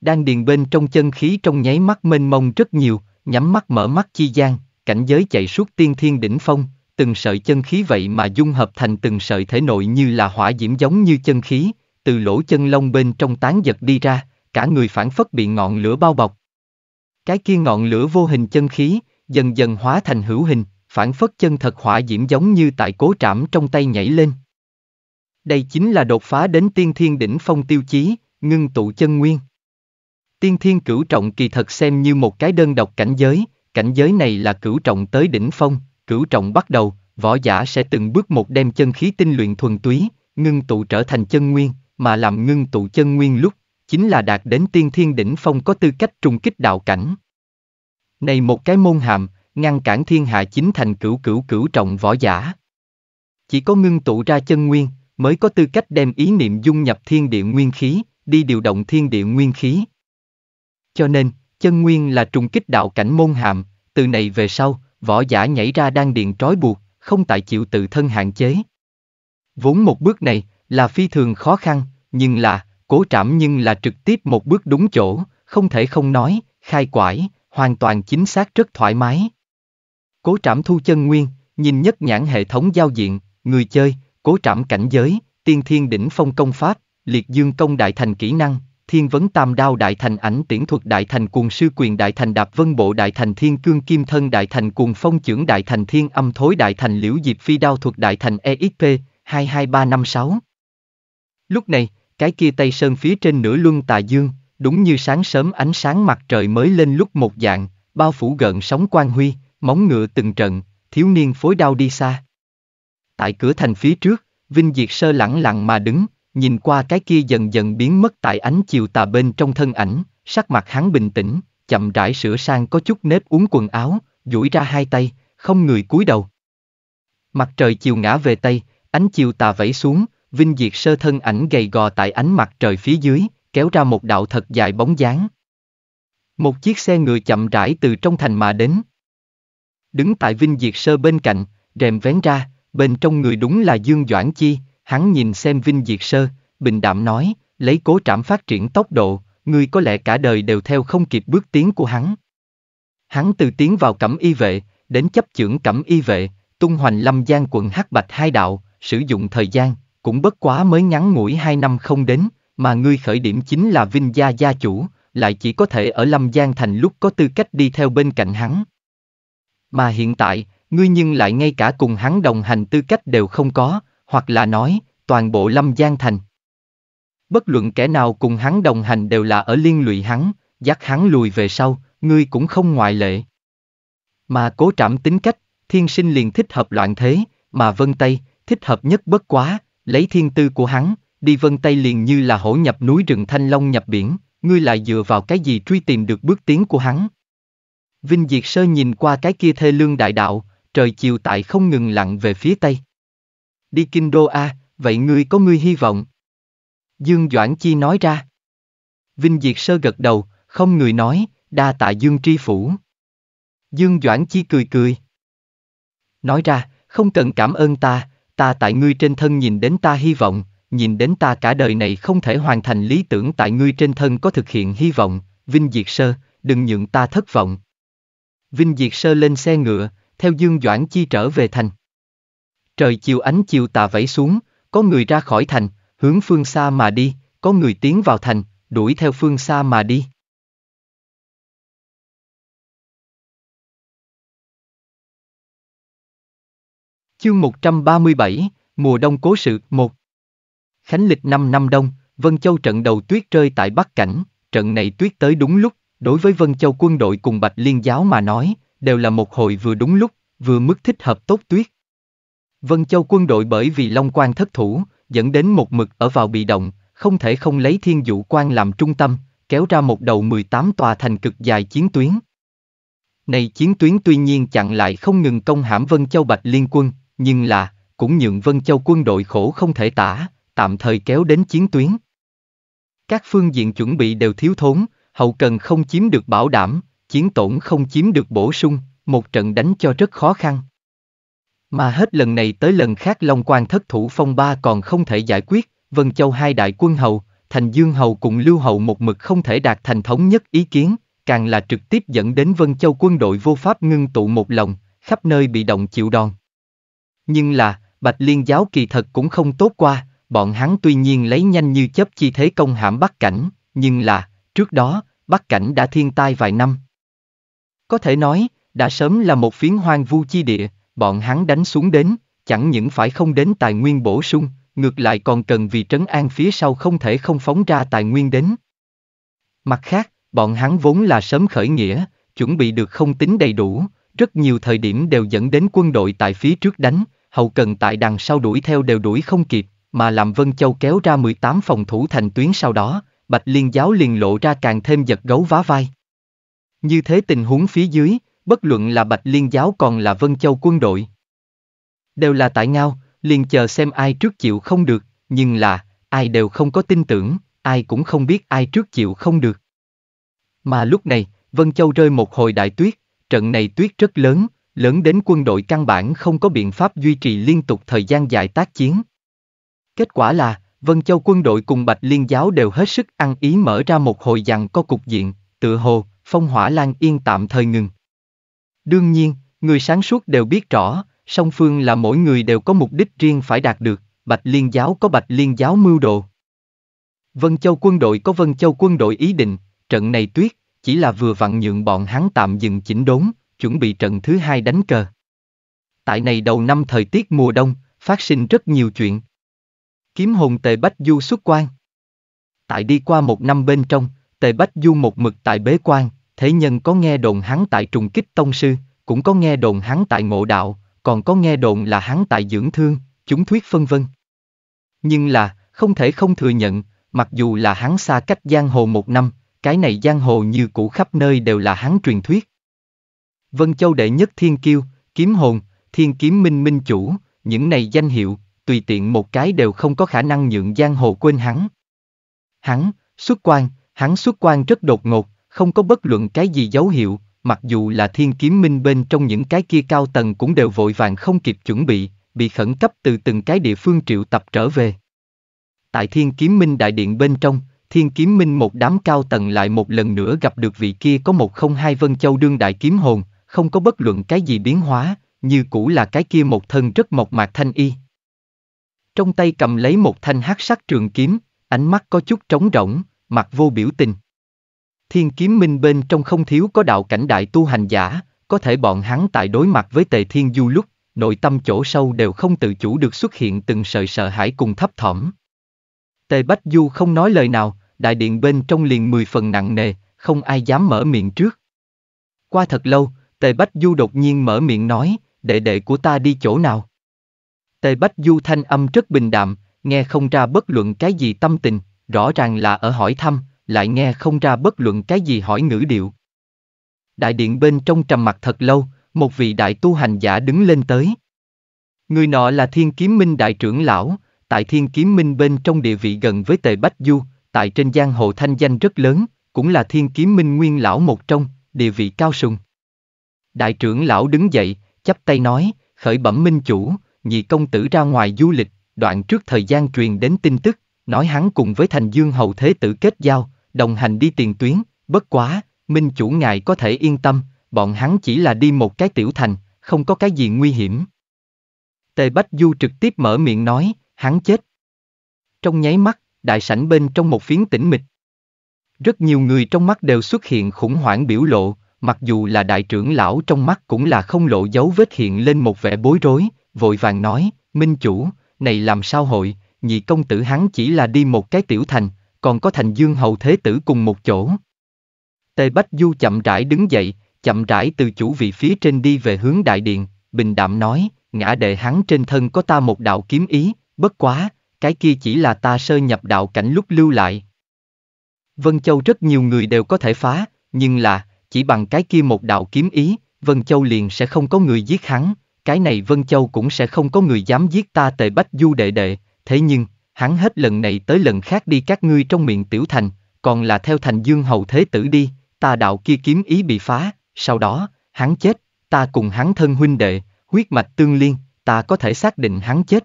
S1: Đang điền bên trong chân khí trong nháy mắt mênh mông rất nhiều, nhắm mắt mở mắt chi gian, cảnh giới chạy suốt tiên thiên đỉnh phong, từng sợi chân khí vậy mà dung hợp thành từng sợi thể nội như là hỏa diễm giống như chân khí, từ lỗ chân lông bên trong tán giật đi ra, cả người phản phất bị ngọn lửa bao bọc. Cái kia ngọn lửa vô hình chân khí, dần dần hóa thành hữu hình, phản phất chân thật hỏa diễm giống như tại cố trảm trong tay nhảy lên. Đây chính là đột phá đến tiên thiên đỉnh phong tiêu chí, ngưng tụ chân nguyên. Tiên thiên cửu trọng kỳ thật xem như một cái đơn độc cảnh giới, cảnh giới này là cửu trọng tới đỉnh phong, cửu trọng bắt đầu, võ giả sẽ từng bước một đem chân khí tinh luyện thuần túy, ngưng tụ trở thành chân nguyên, mà làm ngưng tụ chân nguyên lúc, chính là đạt đến tiên thiên đỉnh phong có tư cách trùng kích đạo cảnh. Này một cái môn hàm, ngăn cản thiên hạ chính thành cửu cửu cửu trọng võ giả. Chỉ có ngưng tụ ra chân nguyên, mới có tư cách đem ý niệm dung nhập thiên địa nguyên khí, đi điều động thiên địa nguyên khí. Cho nên, chân nguyên là trùng kích đạo cảnh môn hàm, từ này về sau, võ giả nhảy ra đang điện trói buộc, không tại chịu tự thân hạn chế. Vốn một bước này là phi thường khó khăn, nhưng là, cố trảm nhưng là trực tiếp một bước đúng chỗ, không thể không nói, khai quải, hoàn toàn chính xác rất thoải mái. Cố trảm thu chân nguyên, nhìn nhất nhãn hệ thống giao diện, người chơi, cố trảm cảnh giới, tiên thiên đỉnh phong công pháp, liệt dương công đại thành kỹ năng, thiên vấn tam đao đại thành ảnh tiễn thuật đại thành cuồng sư quyền đại thành đạp vân bộ đại thành thiên cương kim thân đại thành cuồng phong trưởng đại thành thiên âm thối đại thành liễu diệp phi đao thuật đại thành EXP 22356. Lúc này, cái kia Tây Sơn phía trên nửa luân tà dương, đúng như sáng sớm ánh sáng mặt trời mới lên lúc một dạng, bao phủ gợn sóng quan huy, móng ngựa từng trận, thiếu niên phối đao đi xa. Tại cửa thành phía trước, Vinh Diệt Sơ lẳng lặng mà đứng, nhìn qua cái kia dần dần biến mất tại ánh chiều tà bên trong thân ảnh, sắc mặt hắn bình tĩnh, chậm rãi sửa sang có chút nếp uống quần áo, duỗi ra hai tay, không người cúi đầu. Mặt trời chiều ngã về tây, ánh chiều tà vẫy xuống, Vinh Diệt Sơ thân ảnh gầy gò tại ánh mặt trời phía dưới, kéo ra một đạo thật dài bóng dáng. Một chiếc xe ngựa chậm rãi từ trong thành mà đến. Đứng tại Vinh Diệt Sơ bên cạnh, rèm vén ra, bên trong người đúng là Dương Doãn Chi, hắn nhìn xem Vinh Diệt Sơ, bình đạm nói, lấy cố trảm phát triển tốc độ, người có lẽ cả đời đều theo không kịp bước tiến của hắn. Hắn từ tiến vào cẩm y vệ, đến chấp trưởng cẩm y vệ, tung hoành lâm giang quận hắc bạch hai đạo, sử dụng thời gian, cũng bất quá mới ngắn ngủi hai năm không đến mà ngươi khởi điểm chính là Vinh Gia gia chủ, lại chỉ có thể ở Lâm Giang Thành lúc có tư cách đi theo bên cạnh hắn. Mà hiện tại, ngươi nhưng lại ngay cả cùng hắn đồng hành tư cách đều không có, hoặc là nói, toàn bộ Lâm Giang Thành. Bất luận kẻ nào cùng hắn đồng hành đều là ở liên lụy hắn, dắt hắn lùi về sau, ngươi cũng không ngoại lệ. Mà cố trảm tính cách, thiên sinh liền thích hợp loạn thế, mà vân tây, thích hợp nhất bất quá, lấy thiên tư của hắn, đi vân Tây liền như là hổ nhập núi rừng thanh long nhập biển, ngươi lại dựa vào cái gì truy tìm được bước tiến của hắn. Vinh Diệt Sơ nhìn qua cái kia thê lương đại đạo, trời chiều tại không ngừng lặng về phía Tây. Đi kinh đô A, vậy ngươi có ngươi hy vọng. Dương Doãn Chi nói ra. Vinh Diệt Sơ gật đầu, không người nói, đa tạ Dương Tri Phủ. Dương Doãn Chi cười cười. Nói ra, không cần cảm ơn ta, ta tại ngươi trên thân nhìn đến ta hy vọng, nhìn đến ta cả đời này không thể hoàn thành lý tưởng tại ngươi trên thân có thực hiện hy vọng, Vinh Diệt Sơ, đừng nhượng ta thất vọng. Vinh Diệt Sơ lên xe ngựa, theo Dương Doãn Chi trở về thành. Trời chiều ánh chiều tà vẫy xuống, có người ra khỏi thành, hướng phương xa mà đi, có người tiến vào thành, đuổi theo phương xa mà đi. Chương 137, mùa đông cố sự 1 Khánh lịch năm năm đông, Vân Châu trận đầu tuyết rơi tại Bắc Cảnh, trận này tuyết tới đúng lúc, đối với Vân Châu quân đội cùng Bạch Liên giáo mà nói, đều là một hồi vừa đúng lúc, vừa mức thích hợp tốt tuyết. Vân Châu quân đội bởi vì Long Quan thất thủ, dẫn đến một mực ở vào bị động, không thể không lấy thiên Vũ quan làm trung tâm, kéo ra một đầu 18 tòa thành cực dài chiến tuyến. Này chiến tuyến tuy nhiên chặn lại không ngừng công hãm Vân Châu Bạch Liên quân, nhưng là, cũng nhượng Vân Châu quân đội khổ không thể tả, tạm thời kéo đến chiến tuyến. Các phương diện chuẩn bị đều thiếu thốn, hậu cần không chiếm được bảo đảm, chiến tổn không chiếm được bổ sung, một trận đánh cho rất khó khăn. Mà hết lần này tới lần khác Long Quan thất thủ phong ba còn không thể giải quyết, Vân Châu hai đại quân hầu, Thành Dương hầu cùng Lưu hầu một mực không thể đạt thành thống nhất ý kiến, càng là trực tiếp dẫn đến Vân Châu quân đội vô pháp ngưng tụ một lòng, khắp nơi bị động chịu đòn. Nhưng là, Bạch Liên giáo kỳ thật cũng không tốt qua, bọn hắn tuy nhiên lấy nhanh như chớp chi thế công hãm Bắc Cảnh, nhưng là, trước đó, Bắc Cảnh đã thiên tai vài năm. Có thể nói, đã sớm là một phiến hoang vu chi địa, bọn hắn đánh xuống đến, chẳng những phải không đến tài nguyên bổ sung, ngược lại còn cần vì trấn an phía sau không thể không phóng ra tài nguyên đến. Mặt khác, bọn hắn vốn là sớm khởi nghĩa, chuẩn bị được không tính đầy đủ, rất nhiều thời điểm đều dẫn đến quân đội tại phía trước đánh, hậu cần tại đằng sau đuổi theo đều đuổi không kịp, mà làm Vân Châu kéo ra 18 phòng thủ thành tuyến sau đó, Bạch Liên giáo liền lộ ra càng thêm giật gấu vá vai. Như thế tình huống phía dưới, bất luận là Bạch Liên giáo còn là Vân Châu quân đội. Đều là tại ngao, liền chờ xem ai trước chịu không được, nhưng là, ai đều không có tin tưởng, ai cũng không biết ai trước chịu không được. Mà lúc này, Vân Châu rơi một hồi đại tuyết, trận này tuyết rất lớn, lớn đến quân đội căn bản không có biện pháp duy trì liên tục thời gian dài tác chiến. Kết quả là, Vân Châu quân đội cùng Bạch Liên giáo đều hết sức ăn ý mở ra một hồi dặn có cục diện, tựa hồ, phong hỏa lan yên tạm thời ngừng. Đương nhiên, người sáng suốt đều biết rõ, song phương là mỗi người đều có mục đích riêng phải đạt được, Bạch Liên giáo có Bạch Liên giáo mưu đồ. Vân Châu quân đội có Vân Châu quân đội ý định, trận này tuyết, chỉ là vừa vặn nhượng bọn hắn tạm dừng chỉnh đốn, chuẩn bị trận thứ hai đánh cờ. Tại này đầu năm thời tiết mùa đông, phát sinh rất nhiều chuyện, Kiếm hồn Tề Bách Du xuất quan. Tại đi qua một năm bên trong, Tề Bách Du một mực tại bế quan, thế nhân có nghe đồn hắn tại trùng kích tông sư, cũng có nghe đồn hắn tại ngộ đạo, còn có nghe đồn là hắn tại dưỡng thương, chúng thuyết phân vân. Nhưng là, không thể không thừa nhận, mặc dù là hắn xa cách giang hồ một năm, cái này giang hồ như cũ khắp nơi đều là hắn truyền thuyết. Vân Châu đệ nhất thiên kiêu, kiếm hồn, thiên kiếm minh minh chủ, những này danh hiệu, tùy tiện một cái đều không có khả năng nhượng giang hồ quên hắn. Hắn, xuất quan, hắn xuất quan rất đột ngột, không có bất luận cái gì dấu hiệu, mặc dù là thiên kiếm minh bên trong những cái kia cao tầng cũng đều vội vàng không kịp chuẩn bị, bị khẩn cấp từ từng cái địa phương triệu tập trở về. Tại thiên kiếm minh đại điện bên trong, thiên kiếm minh một đám cao tầng lại một lần nữa gặp được vị kia có một không hai vân châu đương đại kiếm hồn, không có bất luận cái gì biến hóa, như cũ là cái kia một thân rất mộc mạc thanh y trong tay cầm lấy một thanh hắc sắc trường kiếm, ánh mắt có chút trống rỗng, mặt vô biểu tình. Thiên kiếm minh bên trong không thiếu có đạo cảnh đại tu hành giả, có thể bọn hắn tại đối mặt với tề thiên du lúc, nội tâm chỗ sâu đều không tự chủ được xuất hiện từng sợi sợ hãi cùng thấp thỏm. Tề Bách Du không nói lời nào, đại điện bên trong liền mười phần nặng nề, không ai dám mở miệng trước. Qua thật lâu, Tề Bách Du đột nhiên mở miệng nói, đệ đệ của ta đi chỗ nào? Tề Bách Du thanh âm rất bình đạm, nghe không ra bất luận cái gì tâm tình, rõ ràng là ở hỏi thăm, lại nghe không ra bất luận cái gì hỏi ngữ điệu. Đại điện bên trong trầm mặt thật lâu, một vị đại tu hành giả đứng lên tới. Người nọ là Thiên Kiếm Minh đại trưởng lão, tại Thiên Kiếm Minh bên trong địa vị gần với Tề Bách Du, tại trên giang hồ thanh danh rất lớn, cũng là Thiên Kiếm Minh nguyên lão một trong, địa vị cao sùng. Đại trưởng lão đứng dậy, chắp tay nói, khởi bẩm minh chủ, nhị công tử ra ngoài du lịch, đoạn trước thời gian truyền đến tin tức, nói hắn cùng với thành dương hầu thế tử kết giao, đồng hành đi tiền tuyến, bất quá, minh chủ ngài có thể yên tâm, bọn hắn chỉ là đi một cái tiểu thành, không có cái gì nguy hiểm. Tề Bách Du trực tiếp mở miệng nói, hắn chết. Trong nháy mắt, đại sảnh bên trong một phiến tĩnh mịch. Rất nhiều người trong mắt đều xuất hiện khủng hoảng biểu lộ, mặc dù là đại trưởng lão trong mắt cũng là không lộ dấu vết hiện lên một vẻ bối rối, vội vàng nói, Minh chủ, này làm sao hội, nhị công tử hắn chỉ là đi một cái tiểu thành, còn có thành dương hậu thế tử cùng một chỗ. Tề Bách Du chậm rãi đứng dậy, chậm rãi từ chủ vị phía trên đi về hướng đại điện, bình đạm nói, ngã đệ hắn trên thân có ta một đạo kiếm ý, bất quá, cái kia chỉ là ta sơ nhập đạo cảnh lúc lưu lại. Vân Châu rất nhiều người đều có thể phá, nhưng là, chỉ bằng cái kia một đạo kiếm ý, Vân Châu liền sẽ không có người giết hắn, cái này Vân Châu cũng sẽ không có người dám giết ta tề bách du đệ đệ, thế nhưng, hắn hết lần này tới lần khác đi các ngươi trong miệng tiểu thành, còn là theo thành dương hầu thế tử đi, ta đạo kia kiếm ý bị phá, sau đó, hắn chết, ta cùng hắn thân huynh đệ, huyết mạch tương liên, ta có thể xác định hắn chết.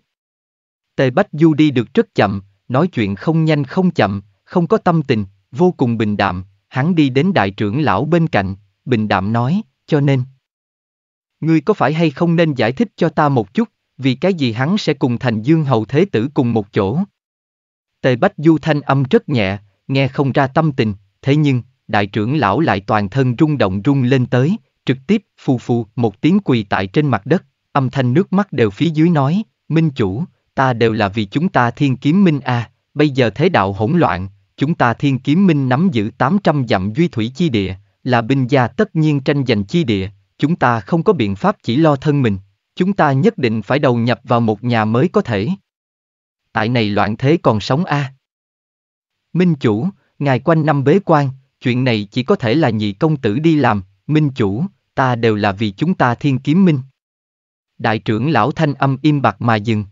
S1: Tề Bách Du đi được rất chậm, nói chuyện không nhanh không chậm, không có tâm tình, vô cùng bình đạm, hắn đi đến đại trưởng lão bên cạnh, bình đạm nói, cho nên, ngươi có phải hay không nên giải thích cho ta một chút, vì cái gì hắn sẽ cùng thành dương hầu thế tử cùng một chỗ. Tề Bách Du thanh âm rất nhẹ, nghe không ra tâm tình, thế nhưng, đại trưởng lão lại toàn thân rung động rung lên tới, trực tiếp phù phù một tiếng quỳ tại trên mặt đất, âm thanh nước mắt đều phía dưới nói, minh chủ, ta đều là vì chúng ta thiên kiếm minh a, bây giờ thế đạo hỗn loạn, chúng ta thiên kiếm minh nắm giữ 800 dặm duy thủy chi địa, là binh gia tất nhiên tranh giành chi địa, chúng ta không có biện pháp chỉ lo thân mình, chúng ta nhất định phải đầu nhập vào một nhà mới có thể. Tại này loạn thế còn sống a. À? Minh chủ, ngài quanh năm bế quan, chuyện này chỉ có thể là nhị công tử đi làm, minh chủ, ta đều là vì chúng ta thiên kiếm minh. Đại trưởng lão thanh âm im bặt mà dừng.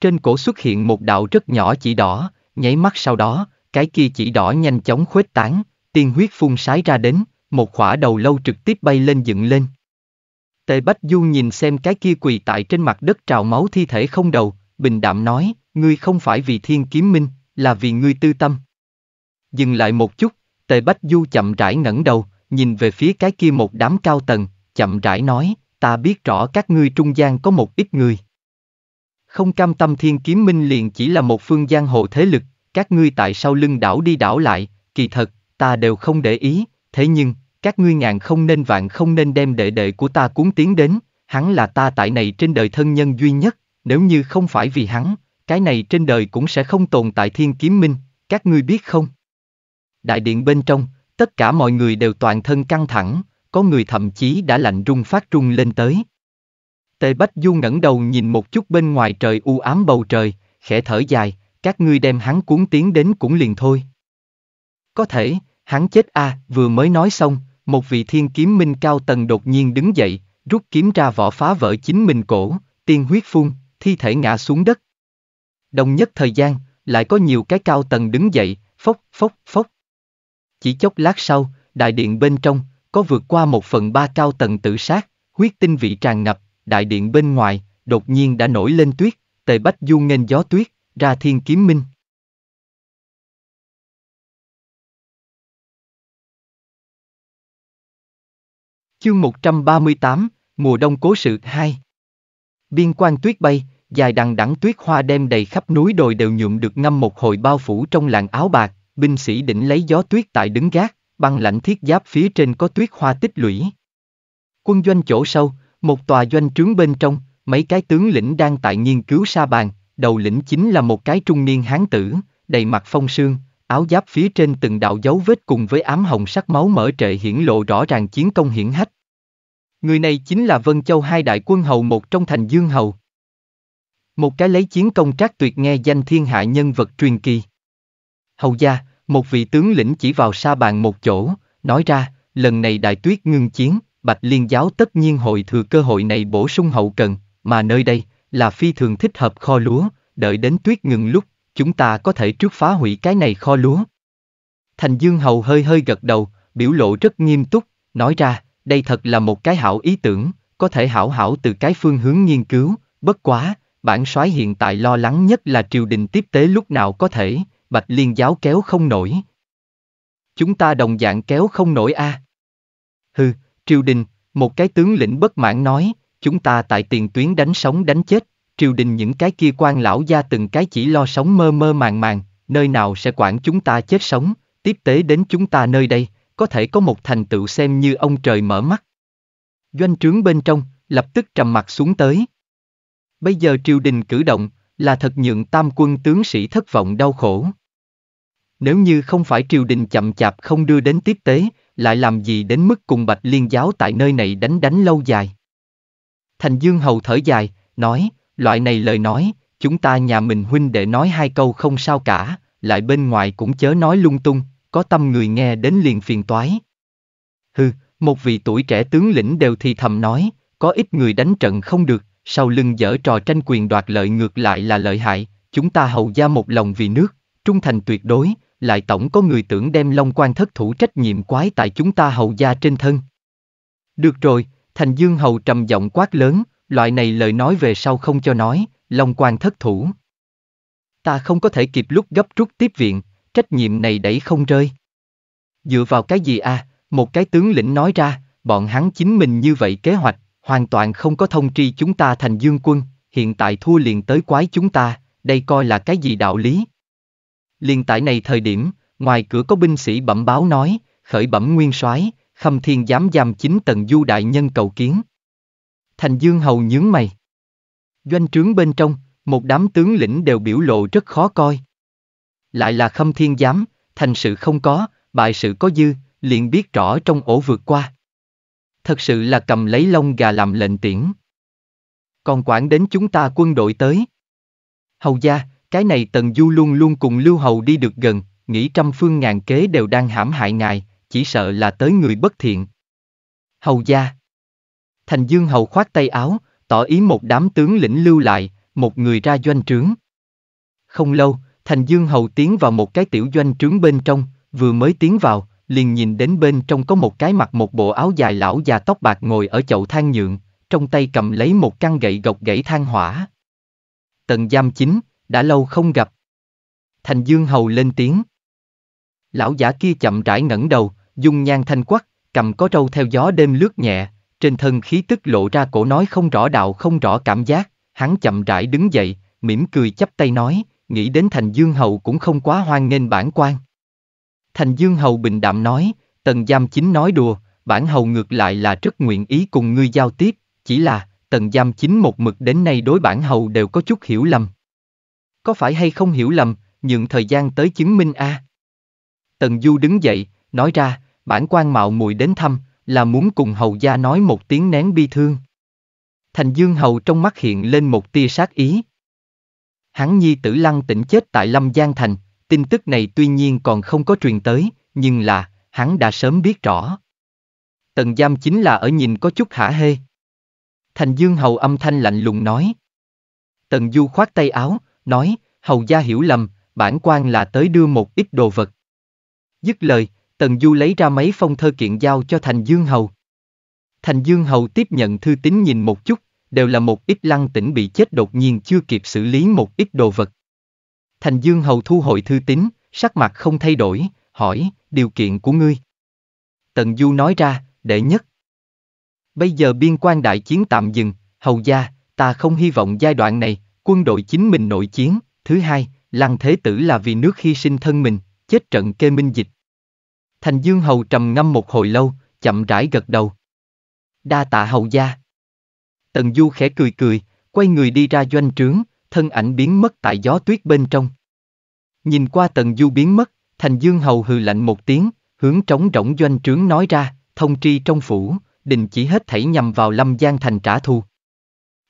S1: Trên cổ xuất hiện một đạo rất nhỏ chỉ đỏ, nháy mắt sau đó, cái kia chỉ đỏ nhanh chóng khuếch tán, tiên huyết phun sái ra đến một khỏa đầu lâu trực tiếp bay lên dựng lên. Tề Bách Du nhìn xem cái kia quỳ tại trên mặt đất trào máu thi thể không đầu, bình đạm nói, ngươi không phải vì thiên kiếm minh, là vì ngươi tư tâm. Dừng lại một chút, Tề Bách Du chậm rãi ngẩng đầu, nhìn về phía cái kia một đám cao tầng, chậm rãi nói, ta biết rõ các ngươi trung gian có một ít người. Không cam tâm thiên kiếm minh liền chỉ là một phương giang hồ thế lực, các ngươi tại sau lưng đảo đi đảo lại, kỳ thật, ta đều không để ý, thế nhưng, các ngươi ngàn không nên vạn không nên đem đệ đệ của ta cuốn tiến đến, hắn là ta tại này trên đời thân nhân duy nhất, nếu như không phải vì hắn, cái này trên đời cũng sẽ không tồn tại thiên kiếm minh, các ngươi biết không? Đại điện bên trong, tất cả mọi người đều toàn thân căng thẳng, có người thậm chí đã lạnh rung phát rung lên tới. Tề Bách Du ngẩng đầu nhìn một chút bên ngoài trời u ám bầu trời, khẽ thở dài, các ngươi đem hắn cuốn tiến đến cũng liền thôi. Có thể, hắn chết a, à, vừa mới nói xong, một vị thiên kiếm minh cao tầng đột nhiên đứng dậy, rút kiếm ra vỏ phá vỡ chính mình cổ, tiên huyết phun, thi thể ngã xuống đất. Đồng nhất thời gian, lại có nhiều cái cao tầng đứng dậy, phốc, phốc, phốc. Chỉ chốc lát sau, đại điện bên trong, có vượt qua một phần ba cao tầng tự sát, huyết tinh vị tràn ngập, đại điện bên ngoài, đột nhiên đã nổi lên tuyết, tề bách du nghênh gió tuyết, ra thiên kiếm minh. Chương 138, mùa đông cố sự 2 Biên quan tuyết bay, dài đằng đẵng tuyết hoa đem đầy khắp núi đồi đều nhuộm được ngâm một hồi bao phủ trong làng áo bạc, binh sĩ định lấy gió tuyết tại đứng gác, băng lạnh thiết giáp phía trên có tuyết hoa tích lũy. Quân doanh chỗ sâu, một tòa doanh trướng bên trong, mấy cái tướng lĩnh đang tại nghiên cứu sa bàn, đầu lĩnh chính là một cái trung niên hán tử, đầy mặt phong sương, áo giáp phía trên từng đạo dấu vết cùng với ám hồng sắc máu mở trệ hiển lộ rõ ràng chiến công hiển hách, Người này chính là Vân Châu hai đại quân hầu một trong thành Dương Hầu. Một cái lấy chiến công trác tuyệt nghe danh thiên hạ nhân vật truyền kỳ. Hầu gia, một vị tướng lĩnh chỉ vào sa bàn một chỗ, nói ra, lần này đại tuyết ngưng chiến, Bạch Liên giáo tất nhiên hội thừa cơ hội này bổ sung hậu cần, mà nơi đây là phi thường thích hợp kho lúa, đợi đến tuyết ngừng lúc, chúng ta có thể trước phá hủy cái này kho lúa. Thành Dương Hầu hơi hơi gật đầu, biểu lộ rất nghiêm túc, nói ra, đây thật là một cái hảo ý tưởng, có thể hảo hảo từ cái phương hướng nghiên cứu, bất quá, bản soái hiện tại lo lắng nhất là triều đình tiếp tế lúc nào có thể, bạch liên giáo kéo không nổi. Chúng ta đồng dạng kéo không nổi a. À. Hừ, triều đình, một cái tướng lĩnh bất mãn nói, chúng ta tại tiền tuyến đánh sống đánh chết, triều đình những cái kia quan lão gia từng cái chỉ lo sống mơ mơ màng màng, nơi nào sẽ quản chúng ta chết sống, tiếp tế đến chúng ta nơi đây, có thể có một thành tựu xem như ông trời mở mắt. Doanh trướng bên trong, lập tức trầm mặt xuống tới. Bây giờ triều đình cử động, là thật nhượng tam quân tướng sĩ thất vọng đau khổ. Nếu như không phải triều đình chậm chạp không đưa đến tiếp tế, lại làm gì đến mức cùng bạch liên giáo tại nơi này đánh đánh lâu dài. Thành Dương Hầu thở dài, nói, loại này lời nói, chúng ta nhà mình huynh đệ nói hai câu không sao cả, lại bên ngoài cũng chớ nói lung tung, có tâm người nghe đến liền phiền toái. Hừ, một vị tuổi trẻ tướng lĩnh đều thì thầm nói, có ít người đánh trận không được, sau lưng dở trò tranh quyền đoạt lợi ngược lại là lợi hại, chúng ta hầu gia một lòng vì nước, trung thành tuyệt đối, lại tổng có người tưởng đem long quan thất thủ trách nhiệm quái tại chúng ta hầu gia trên thân. Được rồi, thành dương hầu trầm giọng quát lớn, loại này lời nói về sau không cho nói, long quan thất thủ. Ta không có thể kịp lúc gấp rút tiếp viện, trách nhiệm này đẩy không rơi. Dựa vào cái gì à, một cái tướng lĩnh nói ra, bọn hắn chính mình như vậy kế hoạch, hoàn toàn không có thông tri chúng ta thành dương quân, hiện tại thua liền tới quái chúng ta, đây coi là cái gì đạo lý. liên tại này thời điểm, ngoài cửa có binh sĩ bẩm báo nói, khởi bẩm nguyên soái, khâm thiên giám giam chính tần du đại nhân cầu kiến. Thành dương hầu nhướng mày. Doanh trướng bên trong, một đám tướng lĩnh đều biểu lộ rất khó coi lại là khâm thiên giám, thành sự không có, bại sự có dư, liền biết rõ trong ổ vượt qua. Thật sự là cầm lấy lông gà làm lệnh tiễn. Còn quản đến chúng ta quân đội tới. Hầu gia, cái này Tần Du luôn luôn cùng Lưu Hầu đi được gần, nghĩ trăm phương ngàn kế đều đang hãm hại ngài, chỉ sợ là tới người bất thiện. Hầu gia. Thành Dương Hầu khoát tay áo, tỏ ý một đám tướng lĩnh lưu lại, một người ra doanh trướng. Không lâu, Thành Dương Hầu tiến vào một cái tiểu doanh trướng bên trong, vừa mới tiến vào, liền nhìn đến bên trong có một cái mặc một bộ áo dài lão già tóc bạc ngồi ở chậu than nhượng, trong tay cầm lấy một căn gậy gộc gãy than hỏa. Tần giam chính, đã lâu không gặp. Thành Dương Hầu lên tiếng. Lão giả kia chậm rãi ngẩng đầu, dung nhan thanh quắc, cầm có trâu theo gió đêm lướt nhẹ, trên thân khí tức lộ ra cổ nói không rõ đạo không rõ cảm giác, hắn chậm rãi đứng dậy, mỉm cười chắp tay nói, nghĩ đến Thành Dương Hầu cũng không quá hoan nghênh bản quan. Thành Dương Hầu bình đạm nói, Tần Giam Chính nói đùa, bản hầu ngược lại là rất nguyện ý cùng ngươi giao tiếp, chỉ là, Tần Giam Chính một mực đến nay đối bản hầu đều có chút hiểu lầm. Có phải hay không hiểu lầm, nhượng thời gian tới chứng minh a. À? Tần Du đứng dậy, nói ra, bản quan mạo muội đến thăm, là muốn cùng hầu gia nói một tiếng nén bi thương. Thành Dương Hầu trong mắt hiện lên một tia sát ý hắn nhi tử lăng tỉnh chết tại Lâm Giang Thành, tin tức này tuy nhiên còn không có truyền tới, nhưng là, hắn đã sớm biết rõ. Tần giam chính là ở nhìn có chút hả hê. Thành Dương Hầu âm thanh lạnh lùng nói. Tần Du khoát tay áo, nói, Hầu gia hiểu lầm, bản quan là tới đưa một ít đồ vật. Dứt lời, Tần Du lấy ra mấy phong thơ kiện giao cho Thành Dương Hầu. Thành Dương Hầu tiếp nhận thư tín nhìn một chút, đều là một ít lăng tỉnh bị chết đột nhiên chưa kịp xử lý một ít đồ vật. Thành Dương Hầu thu hồi thư tín, sắc mặt không thay đổi, hỏi, điều kiện của ngươi. Tần Du nói ra, đệ nhất. Bây giờ biên quan đại chiến tạm dừng, hầu gia, ta không hy vọng giai đoạn này, quân đội chính mình nội chiến. Thứ hai, Lăng Thế Tử là vì nước hy sinh thân mình, chết trận kê minh dịch. Thành Dương Hầu trầm ngâm một hồi lâu, chậm rãi gật đầu. Đa tạ hầu gia. Tần Du khẽ cười cười, quay người đi ra doanh trướng, thân ảnh biến mất tại gió tuyết bên trong. Nhìn qua Tần Du biến mất, Thành Dương Hầu hừ lạnh một tiếng, hướng trống rỗng doanh trướng nói ra, thông tri trong phủ, đình chỉ hết thảy nhằm vào Lâm Giang thành trả thù.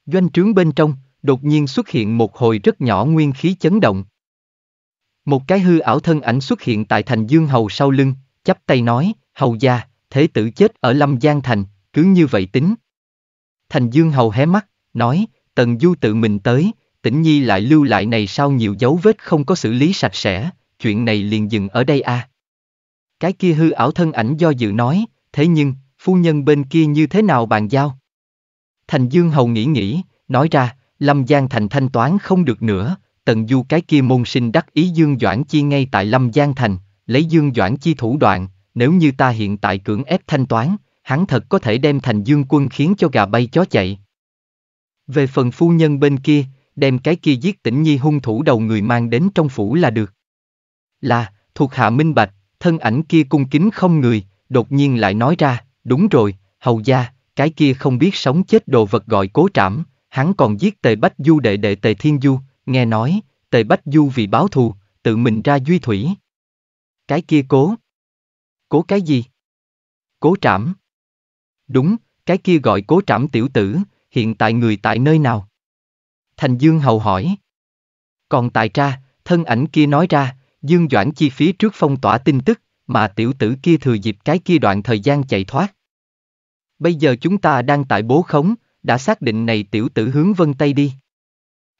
S1: Doanh trướng bên trong, đột nhiên xuất hiện một hồi rất nhỏ nguyên khí chấn động. Một cái hư ảo thân ảnh xuất hiện tại Thành Dương Hầu sau lưng, chắp tay nói, Hầu gia, thế tử chết ở Lâm Giang thành, cứ như vậy tính, Thành Dương Hầu hé mắt, nói, Tần Du tự mình tới, tĩnh nhi lại lưu lại này sao nhiều dấu vết không có xử lý sạch sẽ, chuyện này liền dừng ở đây a. À. Cái kia hư ảo thân ảnh do dự nói, thế nhưng, phu nhân bên kia như thế nào bàn giao? Thành Dương Hầu nghĩ nghĩ, nói ra, Lâm Giang Thành thanh toán không được nữa, Tần Du cái kia môn sinh đắc ý Dương Doãn Chi ngay tại Lâm Giang Thành, lấy Dương Doãn Chi thủ đoạn, nếu như ta hiện tại cưỡng ép thanh toán, hắn thật có thể đem thành dương quân khiến cho gà bay chó chạy. Về phần phu nhân bên kia, đem cái kia giết tỉnh nhi hung thủ đầu người mang đến trong phủ là được. Là, thuộc hạ minh bạch, thân ảnh kia cung kính không người, đột nhiên lại nói ra, đúng rồi, hầu gia, cái kia không biết sống chết đồ vật gọi cố trảm, hắn còn giết tề bách du đệ đệ tề thiên du, nghe nói, tề bách du vì báo thù, tự mình ra duy thủy. Cái kia cố. Cố cái gì? Cố trảm. Đúng, cái kia gọi cố trảm tiểu tử, hiện tại người tại nơi nào? Thành Dương hầu hỏi. Còn tại ra, thân ảnh kia nói ra, Dương Doãn chi phí trước phong tỏa tin tức, mà tiểu tử kia thừa dịp cái kia đoạn thời gian chạy thoát. Bây giờ chúng ta đang tại bố khống, đã xác định này tiểu tử hướng vân Tây đi.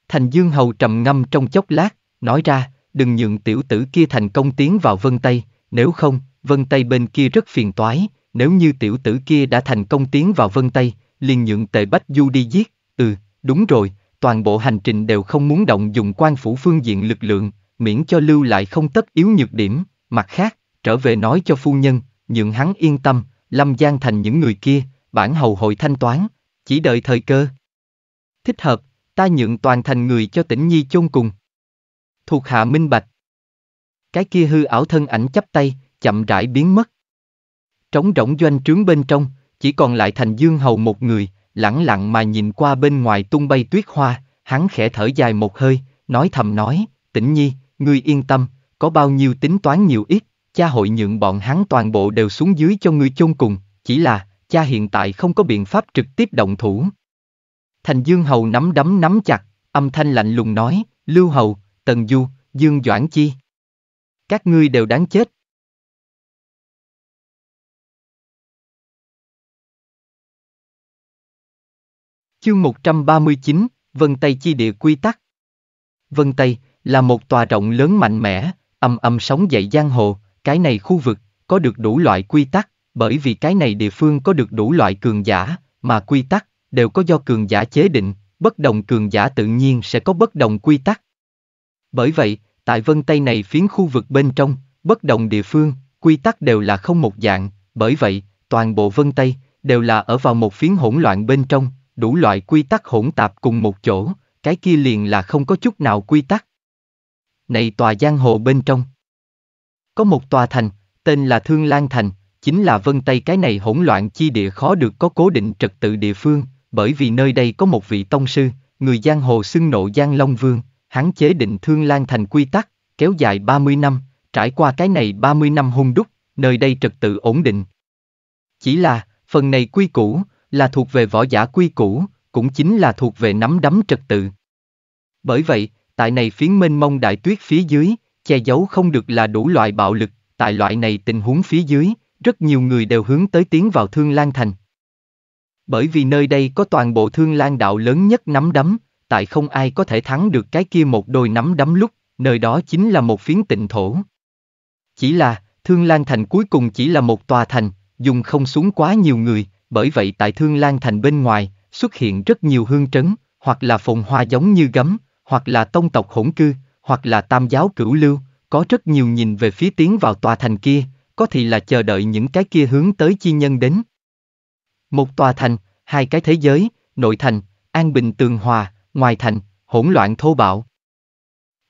S1: Thành Dương Hầu trầm ngâm trong chốc lát, nói ra, đừng nhượng tiểu tử kia thành công tiến vào vân Tây, nếu không, vân Tây bên kia rất phiền toái, nếu như tiểu tử kia đã thành công tiến vào Vân Tây, liền nhượng tề Bách Du đi giết, ừ, đúng rồi, toàn bộ hành trình đều không muốn động dùng quan phủ phương diện lực lượng, miễn cho lưu lại không tất yếu nhược điểm, mặt khác, trở về nói cho phu nhân, nhượng hắn yên tâm, Lâm Giang thành những người kia, bản hầu hội thanh toán, chỉ đợi thời cơ. Thích hợp, ta nhượng toàn thành người cho tỉnh Nhi chôn cùng. Thuộc hạ minh bạch. Cái kia hư ảo thân ảnh chắp tay, chậm rãi biến mất. Trống rỗng doanh trướng bên trong, chỉ còn lại thành dương hầu một người, lẳng lặng mà nhìn qua bên ngoài tung bay tuyết hoa, hắn khẽ thở dài một hơi, nói thầm nói, tĩnh nhi, ngươi yên tâm, có bao nhiêu tính toán nhiều ít, cha hội nhượng bọn hắn toàn bộ đều xuống dưới cho ngươi chôn cùng, chỉ là, cha hiện tại không có biện pháp trực tiếp động thủ. Thành Dương Hầu nắm đấm nắm chặt, âm thanh lạnh lùng nói, Lưu Hầu, Tần Du, Dương Doãn Chi.
S2: Các ngươi đều đáng chết, Chương 139,
S1: Vân Tây Chi Địa Quy Tắc Vân Tây là một tòa rộng lớn mạnh mẽ, âm âm sóng dậy giang hồ, cái này khu vực có được đủ loại quy tắc, bởi vì cái này địa phương có được đủ loại cường giả, mà quy tắc đều có do cường giả chế định, bất đồng cường giả tự nhiên sẽ có bất đồng quy tắc. Bởi vậy, tại Vân Tây này phiến khu vực bên trong, bất đồng địa phương, quy tắc đều là không một dạng, bởi vậy, toàn bộ Vân Tây đều là ở vào một phiến hỗn loạn bên trong, đủ loại quy tắc hỗn tạp cùng một chỗ, cái kia liền là không có chút nào quy tắc. Này tòa giang hồ bên trong. Có một tòa thành, tên là Thương Lan Thành, chính là vân tây cái này hỗn loạn chi địa khó được có cố định trật tự địa phương, bởi vì nơi đây có một vị tông sư, người giang hồ xưng nộ giang long vương, hắn chế định Thương Lan Thành quy tắc, kéo dài 30 năm, trải qua cái này 30 năm hung đúc, nơi đây trật tự ổn định. Chỉ là, phần này quy củ, là thuộc về võ giả quy củ, cũng chính là thuộc về nắm đấm trật tự. Bởi vậy, tại này phiến mênh mông đại tuyết phía dưới, che giấu không được là đủ loại bạo lực, tại loại này tình huống phía dưới, rất nhiều người đều hướng tới tiến vào Thương Lan Thành. Bởi vì nơi đây có toàn bộ Thương Lan đạo lớn nhất nắm đấm, tại không ai có thể thắng được cái kia một đôi nắm đấm lúc, nơi đó chính là một phiến tịnh thổ. Chỉ là, Thương Lan Thành cuối cùng chỉ là một tòa thành, dùng không xuống quá nhiều người, bởi vậy tại Thương Lan Thành bên ngoài, xuất hiện rất nhiều hương trấn, hoặc là phồn hoa giống như gấm, hoặc là tông tộc hỗn cư, hoặc là tam giáo cửu lưu, có rất nhiều nhìn về phía tiến vào tòa thành kia, có thì là chờ đợi những cái kia hướng tới chi nhân đến. Một tòa thành, hai cái thế giới, nội thành, an bình tường hòa, ngoài thành, hỗn loạn thô bạo.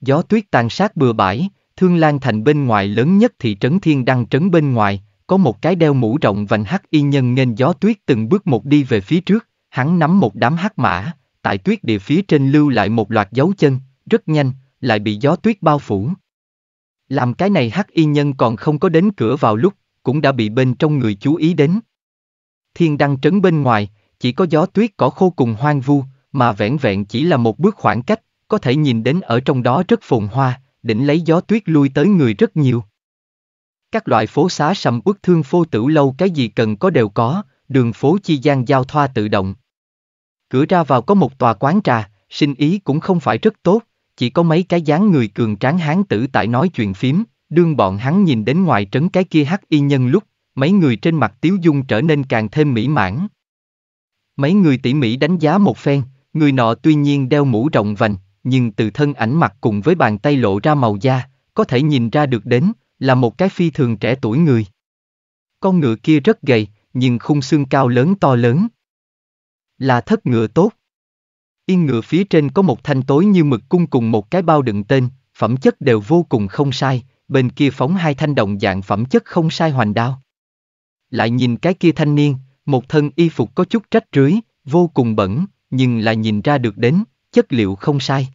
S1: Gió tuyết tàn sát bừa bãi, thương lan thành bên ngoài lớn nhất thị trấn thiên đăng trấn bên ngoài, có một cái đeo mũ rộng vành hắc y nhân nghênh gió tuyết từng bước một đi về phía trước, hắn nắm một đám hắc mã, tại tuyết địa phía trên lưu lại một loạt dấu chân, rất nhanh, lại bị gió tuyết bao phủ. Làm cái này hắc y nhân còn không có đến cửa vào lúc, cũng đã bị bên trong người chú ý đến. Thiên đăng trấn bên ngoài, chỉ có gió tuyết cỏ khô cùng hoang vu, mà vẹn vẹn chỉ là một bước khoảng cách, có thể nhìn đến ở trong đó rất phồn hoa, đỉnh lấy gió tuyết lui tới người rất nhiều các loại phố xá sầm uất thương phô tử lâu cái gì cần có đều có, đường phố chi gian giao thoa tự động. Cửa ra vào có một tòa quán trà, sinh ý cũng không phải rất tốt, chỉ có mấy cái dáng người cường tráng hán tử tại nói chuyện phím, đương bọn hắn nhìn đến ngoài trấn cái kia hắc y nhân lúc, mấy người trên mặt tiếu dung trở nên càng thêm mỹ mãn. Mấy người tỉ mỉ đánh giá một phen, người nọ tuy nhiên đeo mũ rộng vành, nhưng từ thân ảnh mặt cùng với bàn tay lộ ra màu da, có thể nhìn ra được đến, là một cái phi thường trẻ tuổi người. Con ngựa kia rất gầy, nhưng khung xương cao lớn to lớn. Là thất ngựa tốt. Yên ngựa phía trên có một thanh tối như mực cung cùng một cái bao đựng tên, phẩm chất đều vô cùng không sai, bên kia phóng hai thanh đồng dạng phẩm chất không sai hoành đao. Lại nhìn cái kia thanh niên, một thân y phục có chút rách rưới, vô cùng bẩn, nhưng lại nhìn ra được đến, chất liệu không sai.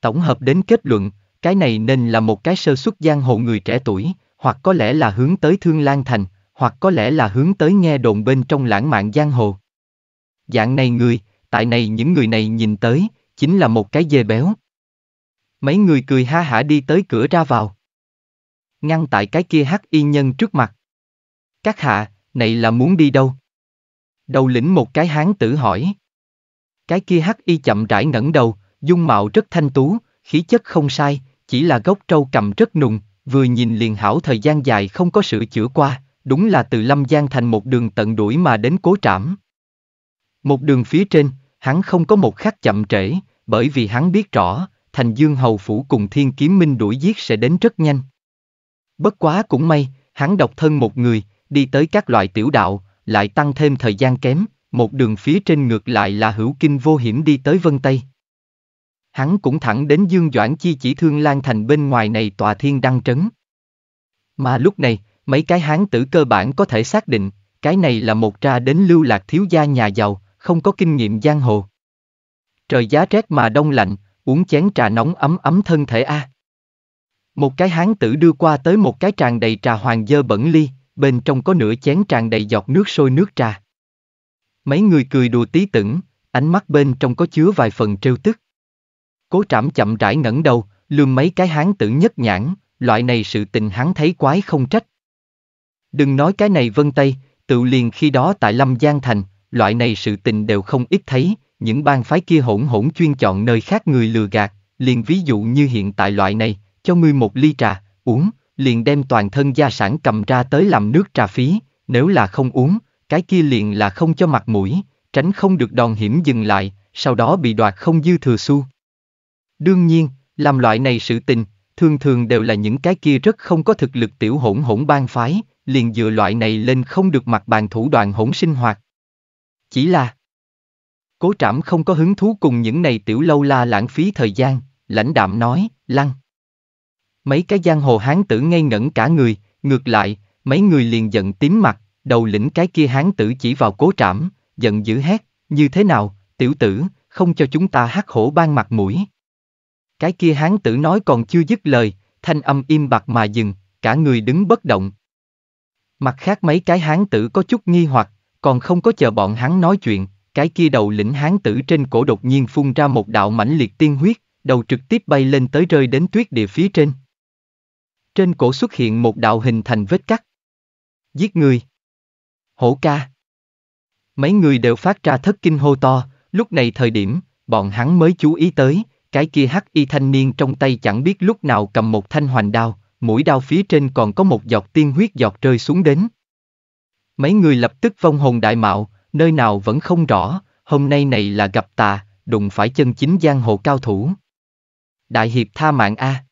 S1: Tổng hợp đến kết luận, cái này nên là một cái sơ xuất giang hồ người trẻ tuổi, hoặc có lẽ là hướng tới Thương Lan Thành, hoặc có lẽ là hướng tới nghe đồn bên trong lãng mạn giang hồ. Dạng này người, tại này những người này nhìn tới, chính là một cái dê béo. Mấy người cười ha hả đi tới cửa ra vào. Ngăn tại cái kia hắc y nhân trước mặt. Các hạ, này là muốn đi đâu? Đầu lĩnh một cái hán tử hỏi. Cái kia hắc y chậm rãi ngẩng đầu, dung mạo rất thanh tú, khí chất không sai, chỉ là gốc trâu cầm rất nùng, vừa nhìn liền hảo thời gian dài không có sự chữa qua, đúng là từ Lâm Giang thành một đường tận đuổi mà đến cố trảm. Một đường phía trên, hắn không có một khắc chậm trễ, bởi vì hắn biết rõ, thành dương hầu phủ cùng thiên kiếm minh đuổi giết sẽ đến rất nhanh. Bất quá cũng may, hắn độc thân một người, đi tới các loại tiểu đạo, lại tăng thêm thời gian kém, một đường phía trên ngược lại là hữu kinh vô hiểm đi tới Vân Tây. Hắn cũng thẳng đến Dương Doãn Chi chỉ thương Lan Thành bên ngoài này tòa thiên đăng trấn. Mà lúc này, mấy cái hán tử cơ bản có thể xác định, cái này là một tra đến lưu lạc thiếu gia nhà giàu, không có kinh nghiệm giang hồ. Trời giá rét mà đông lạnh, uống chén trà nóng ấm ấm thân thể a. Một cái hán tử đưa qua tới một cái tràn đầy trà hoàng dơ bẩn ly, bên trong có nửa chén tràn đầy giọt nước sôi nước trà. Mấy người cười đùa tí tửng, ánh mắt bên trong có chứa vài phần trêu tức. Cố trảm chậm rãi ngẩng đầu, lườm mấy cái hán tử nhất nhãn, loại này sự tình hắn thấy quái không trách. Đừng nói cái này vân tây, tự liền khi đó tại Lâm Giang Thành, loại này sự tình đều không ít thấy, những bang phái kia hỗn hỗn chuyên chọn nơi khác người lừa gạt, liền ví dụ như hiện tại loại này, cho ngươi một ly trà, uống, liền đem toàn thân gia sản cầm ra tới làm nước trà phí, nếu là không uống, cái kia liền là không cho mặt mũi, tránh không được đòn hiểm dừng lại, sau đó bị đoạt không dư thừa xu, Đương nhiên, làm loại này sự tình, thường thường đều là những cái kia rất không có thực lực tiểu hỗn hỗn bang phái, liền dựa loại này lên không được mặt bàn thủ đoạn hỗn sinh hoạt. Chỉ là Cố trảm không có hứng thú cùng những này tiểu lâu la lãng phí thời gian, lãnh đạm nói, lăng. Mấy cái giang hồ hán tử ngây ngẩn cả người, ngược lại, mấy người liền giận tím mặt, đầu lĩnh cái kia hán tử chỉ vào cố trảm, giận dữ hét, như thế nào, tiểu tử, không cho chúng ta hắc hổ ban mặt mũi, cái kia hán tử nói còn chưa dứt lời, thanh âm im bặt mà dừng, cả người đứng bất động. Mặt khác mấy cái hán tử có chút nghi hoặc, còn không có chờ bọn hắn nói chuyện, cái kia đầu lĩnh hán tử trên cổ đột nhiên phun ra một đạo mãnh liệt tiên huyết, đầu trực tiếp bay lên tới rơi đến tuyết địa phía trên. Trên cổ xuất hiện một đạo hình thành vết cắt. Giết người. Hổ ca. Mấy người đều phát ra thất kinh hô to, lúc này thời điểm, bọn hắn mới chú ý tới, cái kia hắc y thanh niên trong tay chẳng biết lúc nào cầm một thanh hoành đao, mũi đao phía trên còn có một giọt tiên huyết giọt rơi xuống đến. Mấy người lập tức vong hồn đại mạo, nơi nào vẫn không rõ, hôm nay này là gặp tà, đụng phải chân chính giang hồ cao thủ. Đại Hiệp tha mạng A.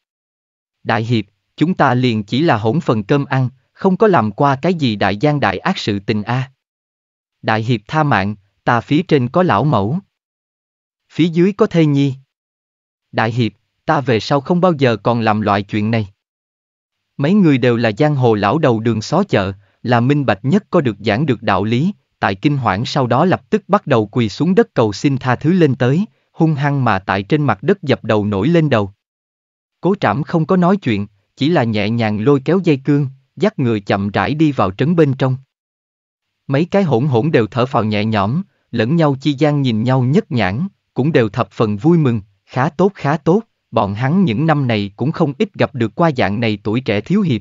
S1: Đại Hiệp, chúng ta liền chỉ là hỗn phần cơm ăn, không có làm qua cái gì đại gian đại ác sự tình A. Đại Hiệp tha mạng, ta phía trên có lão mẫu. Phía dưới có thê nhi. Đại hiệp, ta về sau không bao giờ còn làm loại chuyện này. Mấy người đều là giang hồ lão đầu đường xó chợ, là minh bạch nhất có được giảng được đạo lý, tại kinh hoảng sau đó lập tức bắt đầu quỳ xuống đất cầu xin tha thứ lên tới, hung hăng mà tại trên mặt đất dập đầu nổi lên đầu. Cố trảm không có nói chuyện, chỉ là nhẹ nhàng lôi kéo dây cương, dắt người chậm rãi đi vào trấn bên trong. Mấy cái hỗn hỗn đều thở phào nhẹ nhõm, lẫn nhau chi gian nhìn nhau nhất nhãn, cũng đều thập phần vui mừng, Khá tốt khá tốt, bọn hắn những năm này cũng không ít gặp được qua dạng này tuổi trẻ thiếu hiệp.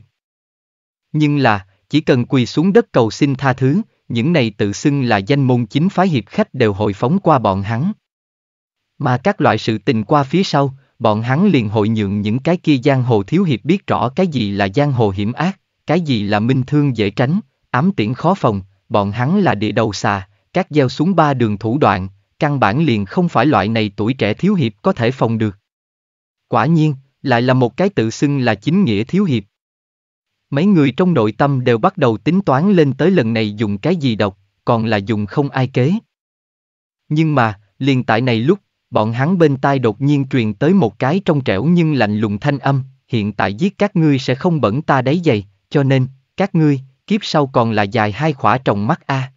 S1: Nhưng là, chỉ cần quỳ xuống đất cầu xin tha thứ, những này tự xưng là danh môn chính phái hiệp khách đều hội phóng qua bọn hắn. Mà các loại sự tình qua phía sau, bọn hắn liền hội nhượng những cái kia giang hồ thiếu hiệp biết rõ cái gì là giang hồ hiểm ác, cái gì là minh thương dễ tránh, ám tiễn khó phòng, bọn hắn là địa đầu xà, các gieo xuống ba đường thủ đoạn, căn bản liền không phải loại này tuổi trẻ thiếu hiệp có thể phòng được. Quả nhiên, lại là một cái tự xưng là chính nghĩa thiếu hiệp. Mấy người trong nội tâm đều bắt đầu tính toán lên tới lần này dùng cái gì độc, còn là dùng không ai kế. Nhưng mà, liền tại này lúc, bọn hắn bên tai đột nhiên truyền tới một cái trong trẻo nhưng lạnh lùng thanh âm, hiện tại giết các ngươi sẽ không bẩn ta đáy giày, cho nên, các ngươi, kiếp sau còn là dài hai khỏa trồng mắt a.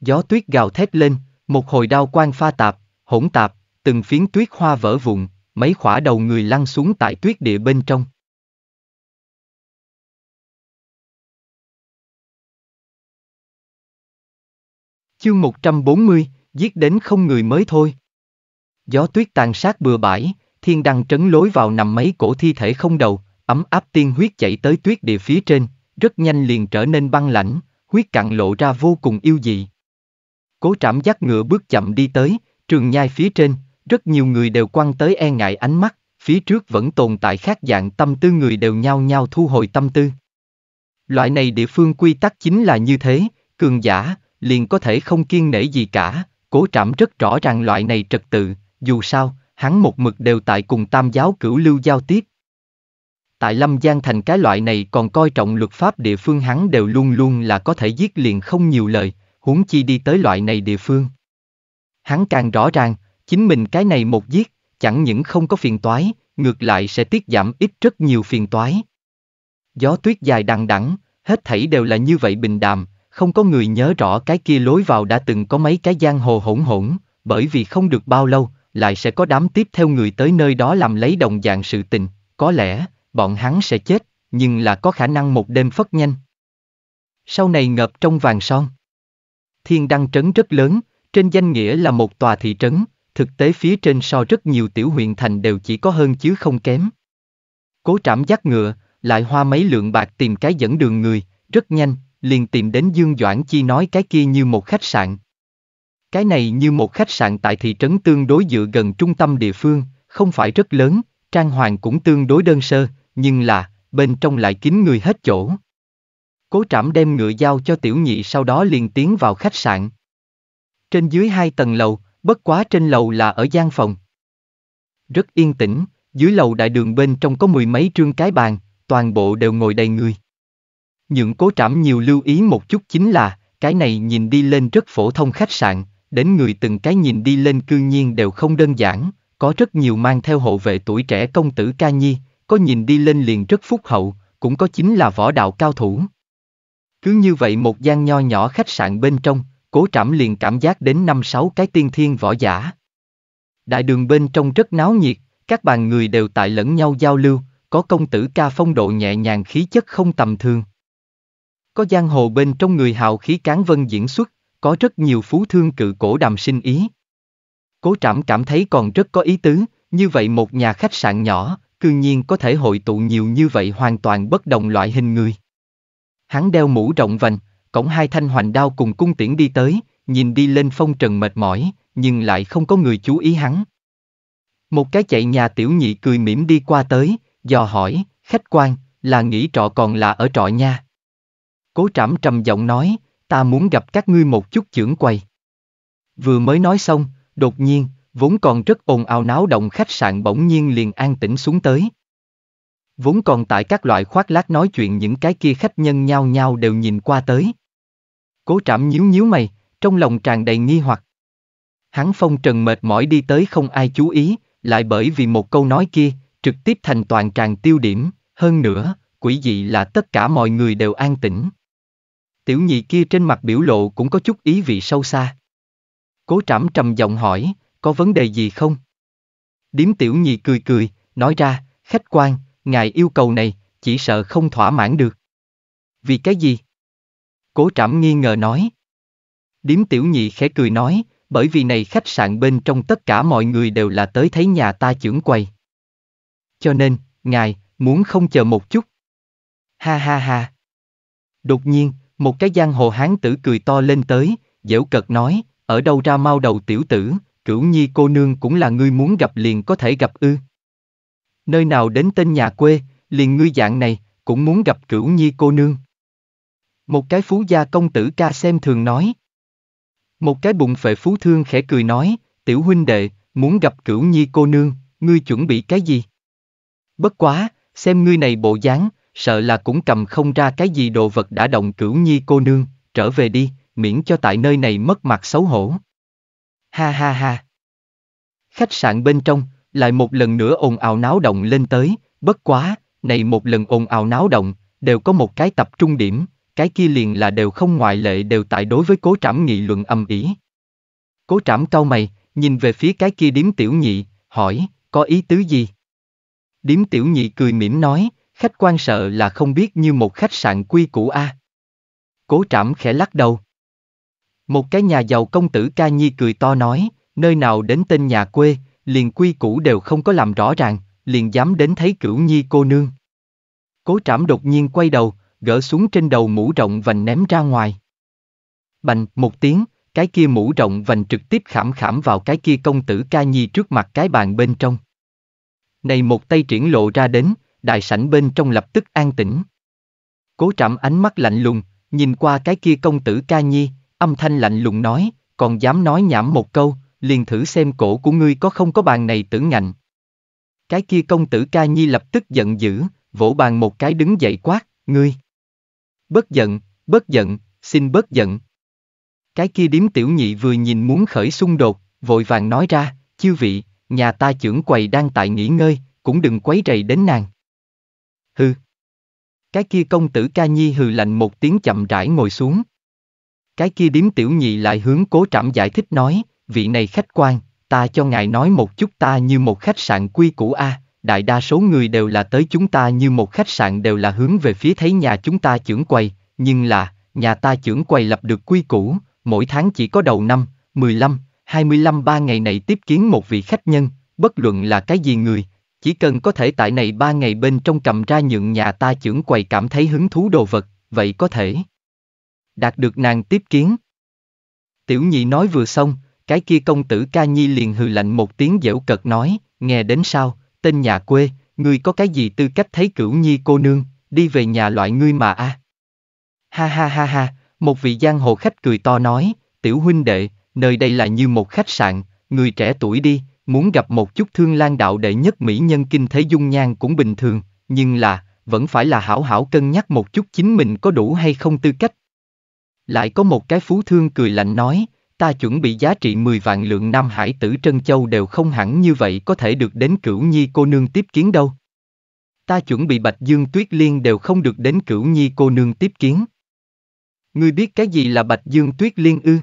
S1: Gió tuyết gào thét lên, một hồi đao quang pha tạp, hỗn tạp, từng phiến tuyết hoa vỡ vụn, mấy khỏa đầu người lăn xuống tại tuyết địa bên trong. Chương 140, giết đến không người mới thôi. Gió tuyết tàn sát bừa bãi, thiên đăng trấn lối vào nằm mấy cổ thi thể không đầu, ấm áp tiên huyết chảy tới tuyết địa phía trên, rất nhanh liền trở nên băng lãnh, huyết cạn lộ ra vô cùng yêu dị. Cố trảm dắt ngựa bước chậm đi tới, trường nhai phía trên, rất nhiều người đều quan tới e ngại ánh mắt, phía trước vẫn tồn tại khác dạng tâm tư người đều nhau nhau thu hồi tâm tư. Loại này địa phương quy tắc chính là như thế, cường giả, liền có thể không kiên nể gì cả, cố trảm rất rõ ràng loại này trật tự, dù sao, hắn một mực đều tại cùng tam giáo cửu lưu giao tiếp. Tại Lâm Giang thành cái loại này còn coi trọng luật pháp địa phương hắn đều luôn luôn là có thể giết liền không nhiều lời, huống chi đi tới loại này địa phương. Hắn càng rõ ràng, chính mình cái này một giết, chẳng những không có phiền toái, ngược lại sẽ tiết giảm ít rất nhiều phiền toái. Gió tuyết dài đằng đẵng, hết thảy đều là như vậy bình đạm, không có người nhớ rõ cái kia lối vào đã từng có mấy cái giang hồ hỗn hỗn, bởi vì không được bao lâu, lại sẽ có đám tiếp theo người tới nơi đó làm lấy đồng dạng sự tình, có lẽ, bọn hắn sẽ chết, nhưng là có khả năng một đêm phất nhanh. Sau này ngập trong vàng son. Thiên Đăng Trấn rất lớn, trên danh nghĩa là một tòa thị trấn, thực tế phía trên so rất nhiều tiểu huyện thành đều chỉ có hơn chứ không kém. Cố trảm dắt ngựa, lại hoa mấy lượng bạc tìm cái dẫn đường người, rất nhanh, liền tìm đến Dương Doãn Chi nói cái kia như một khách sạn. Cái này như một khách sạn tại thị trấn tương đối dựa gần trung tâm địa phương, không phải rất lớn, trang hoàng cũng tương đối đơn sơ, nhưng là, bên trong lại kín người hết chỗ. Cố trảm đem ngựa giao cho tiểu nhị sau đó liền tiến vào khách sạn. Trên dưới hai tầng lầu, bất quá trên lầu là ở gian phòng. Rất yên tĩnh, dưới lầu đại đường bên trong có mười mấy trương cái bàn, toàn bộ đều ngồi đầy người. Những cố trảm nhiều lưu ý một chút chính là, cái này nhìn đi lên rất phổ thông khách sạn, đến người từng cái nhìn đi lên cư nhiên đều không đơn giản, có rất nhiều mang theo hộ vệ tuổi trẻ công tử ca nhi, có nhìn đi lên liền rất phúc hậu, cũng có chính là võ đạo cao thủ. Cứ như vậy một gian nho nhỏ khách sạn bên trong, cố trảm liền cảm giác đến năm sáu cái tiên thiên võ giả. Đại đường bên trong rất náo nhiệt, các bàn người đều tại lẫn nhau giao lưu, có công tử ca phong độ nhẹ nhàng khí chất không tầm thường. Có giang hồ bên trong người hào khí cán vân diễn xuất, có rất nhiều phú thương cự cổ đàm sinh ý. Cố trảm cảm thấy còn rất có ý tứ, như vậy một nhà khách sạn nhỏ, cương nhiên có thể hội tụ nhiều như vậy hoàn toàn bất đồng loại hình người. Hắn đeo mũ rộng vành, cổng hai thanh hoành đao cùng cung tiễn đi tới, nhìn đi lên phong trần mệt mỏi, nhưng lại không có người chú ý hắn. Một cái chạy nhà tiểu nhị cười mỉm đi qua tới, dò hỏi, khách quan, là nghỉ trọ còn là ở trọ nha. Cố trảm trầm giọng nói, ta muốn gặp các ngươi một chút chưởng quầy. Vừa mới nói xong, đột nhiên, vốn còn rất ồn ào náo động khách sạn bỗng nhiên liền an tĩnh xuống tới, Vốn còn tại các loại khoác lác nói chuyện những cái kia khách nhân nhao nhao đều nhìn qua tới. Cố trảm nhíu nhíu mày, trong lòng tràn đầy nghi hoặc. Hắn phong trần mệt mỏi đi tới không ai chú ý, lại bởi vì một câu nói kia, trực tiếp thành toàn tràn tiêu điểm, hơn nữa, quỷ dị là tất cả mọi người đều an tĩnh. Tiểu nhị kia trên mặt biểu lộ cũng có chút ý vị sâu xa. Cố trảm trầm giọng hỏi, có vấn đề gì không? Điếm tiểu nhị cười cười, nói ra, khách quan, ngài yêu cầu này, chỉ sợ không thỏa mãn được. Vì cái gì? Cố trảm nghi ngờ nói. Điếm tiểu nhị khẽ cười nói, bởi vì này khách sạn bên trong tất cả mọi người đều là tới thấy nhà ta trưởng quầy. Cho nên, ngài, muốn không chờ một chút. Ha ha ha. Đột nhiên, một cái giang hồ hán tử cười to lên tới, dễu cợt nói, ở đâu ra mau đầu tiểu tử, cửu nhi cô nương cũng là ngươi muốn gặp liền có thể gặp ư nơi nào đến tên nhà quê, liền ngươi dạng này, cũng muốn gặp cửu nhi cô nương. Một cái phú gia công tử ca xem thường nói. Một cái bụng phệ phú thương khẽ cười nói, tiểu huynh đệ, muốn gặp cửu nhi cô nương, ngươi chuẩn bị cái gì? Bất quá, xem ngươi này bộ dáng, sợ là cũng cầm không ra cái gì đồ vật đã động cửu nhi cô nương, trở về đi, miễn cho tại nơi này mất mặt xấu hổ. Ha ha ha. Khách sạn bên trong, lại một lần nữa ồn ào náo động lên tới, bất quá, này một lần ồn ào náo động, đều có một cái tập trung điểm, cái kia liền là đều không ngoại lệ đều tại đối với cố trảm nghị luận âm ý. Cố trảm cau mày, nhìn về phía cái kia điếm tiểu nhị, hỏi, có ý tứ gì? Điếm tiểu nhị cười mỉm nói, khách quan sợ là không biết như một khách sạn quy củ a. Cố trảm khẽ lắc đầu. Một cái nhà giàu công tử ca nhi cười to nói, nơi nào đến tên nhà quê, liền quy củ đều không có làm rõ ràng, liền dám đến thấy cửu nhi cô nương. Cố trảm đột nhiên quay đầu, gỡ xuống trên đầu mũ rộng vành ném ra ngoài. Bành, một tiếng, cái kia mũ rộng vành trực tiếp khảm khảm vào cái kia công tử ca nhi trước mặt cái bàn bên trong. Này một tay triển lộ ra đến, đại sảnh bên trong lập tức an tĩnh. Cố trảm ánh mắt lạnh lùng, nhìn qua cái kia công tử ca nhi, âm thanh lạnh lùng nói, còn dám nói nhảm một câu, liền thử xem cổ của ngươi có không có bàn này tưởng ngạnh. Cái kia công tử ca nhi lập tức giận dữ, vỗ bàn một cái đứng dậy quát, ngươi. Bất giận, bất giận, xin bớt giận. Cái kia điếm tiểu nhị vừa nhìn muốn khởi xung đột, vội vàng nói ra, chiêu vị, nhà ta trưởng quầy đang tại nghỉ ngơi, cũng đừng quấy rầy đến nàng. Hừ. Cái kia công tử ca nhi hừ lạnh một tiếng chậm rãi ngồi xuống. Cái kia điếm tiểu nhị lại hướng cố trạm giải thích nói, vị này khách quan, ta cho ngài nói một chút ta như một khách sạn quy củ A, đại đa số người đều là tới chúng ta như một khách sạn đều là hướng về phía thấy nhà chúng ta trưởng quầy, nhưng là, nhà ta trưởng quầy lập được quy củ, mỗi tháng chỉ có đầu năm, 15, 25 ba ngày này tiếp kiến một vị khách nhân, bất luận là cái gì người, chỉ cần có thể tại này ba ngày bên trong cầm ra nhượng nhà ta trưởng quầy cảm thấy hứng thú đồ vật, vậy có thể đạt được nàng tiếp kiến. Tiểu nhị nói vừa xong, cái kia công tử ca nhi liền hừ lạnh một tiếng dễu cợt nói, nghe đến sao, tên nhà quê, ngươi có cái gì tư cách thấy cửu nhi cô nương, đi về nhà loại ngươi mà a. Ha ha ha ha, một vị giang hồ khách cười to nói, tiểu huynh đệ, nơi đây là như một khách sạn, người trẻ tuổi đi, muốn gặp một chút thương lan đạo đệ nhất mỹ nhân kinh thế dung nhan cũng bình thường, nhưng là, vẫn phải là hảo hảo cân nhắc một chút chính mình có đủ hay không tư cách. Lại có một cái phú thương cười lạnh nói, ta chuẩn bị giá trị 10 vạn lượng Nam Hải tử Trân Châu đều không hẳn như vậy có thể được đến cửu nhi cô nương tiếp kiến đâu. Ta chuẩn bị Bạch Dương Tuyết Liên đều không được đến cửu nhi cô nương tiếp kiến. Ngươi biết cái gì là Bạch Dương Tuyết Liên ư?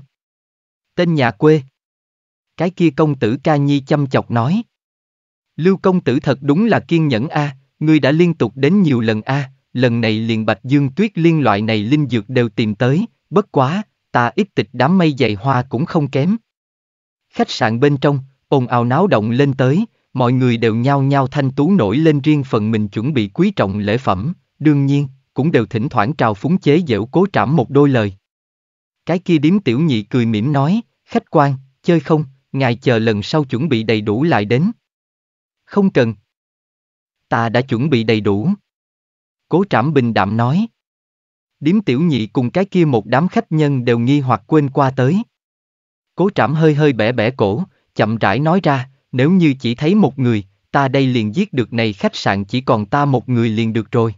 S1: Tên nhà quê. Cái kia công tử ca nhi chăm chọc nói. Lưu công tử thật đúng là kiên nhẫn a, ngươi đã liên tục đến nhiều lần a, lần này liền Bạch Dương Tuyết Liên loại này linh dược đều tìm tới, bất quá, ta ít tịch đám mây dày hoa cũng không kém. Khách sạn bên trong, ồn ào náo động lên tới, mọi người đều nhao nhao thanh tú nổi lên riêng phần mình chuẩn bị quý trọng lễ phẩm, đương nhiên, cũng đều thỉnh thoảng trào phúng chế dễu cố trảm một đôi lời. Cái kia điếm tiểu nhị cười mỉm nói, khách quan, chơi không, ngài chờ lần sau chuẩn bị đầy đủ lại đến. Không cần. Ta đã chuẩn bị đầy đủ. Cố trảm bình đạm nói, điếm tiểu nhị cùng cái kia một đám khách nhân đều nghi hoặc quên qua tới. Cố trảm hơi hơi bẻ bẻ cổ, chậm rãi nói ra, nếu như chỉ thấy một người, ta đây liền giết được này khách sạn chỉ còn ta một người liền được
S2: rồi.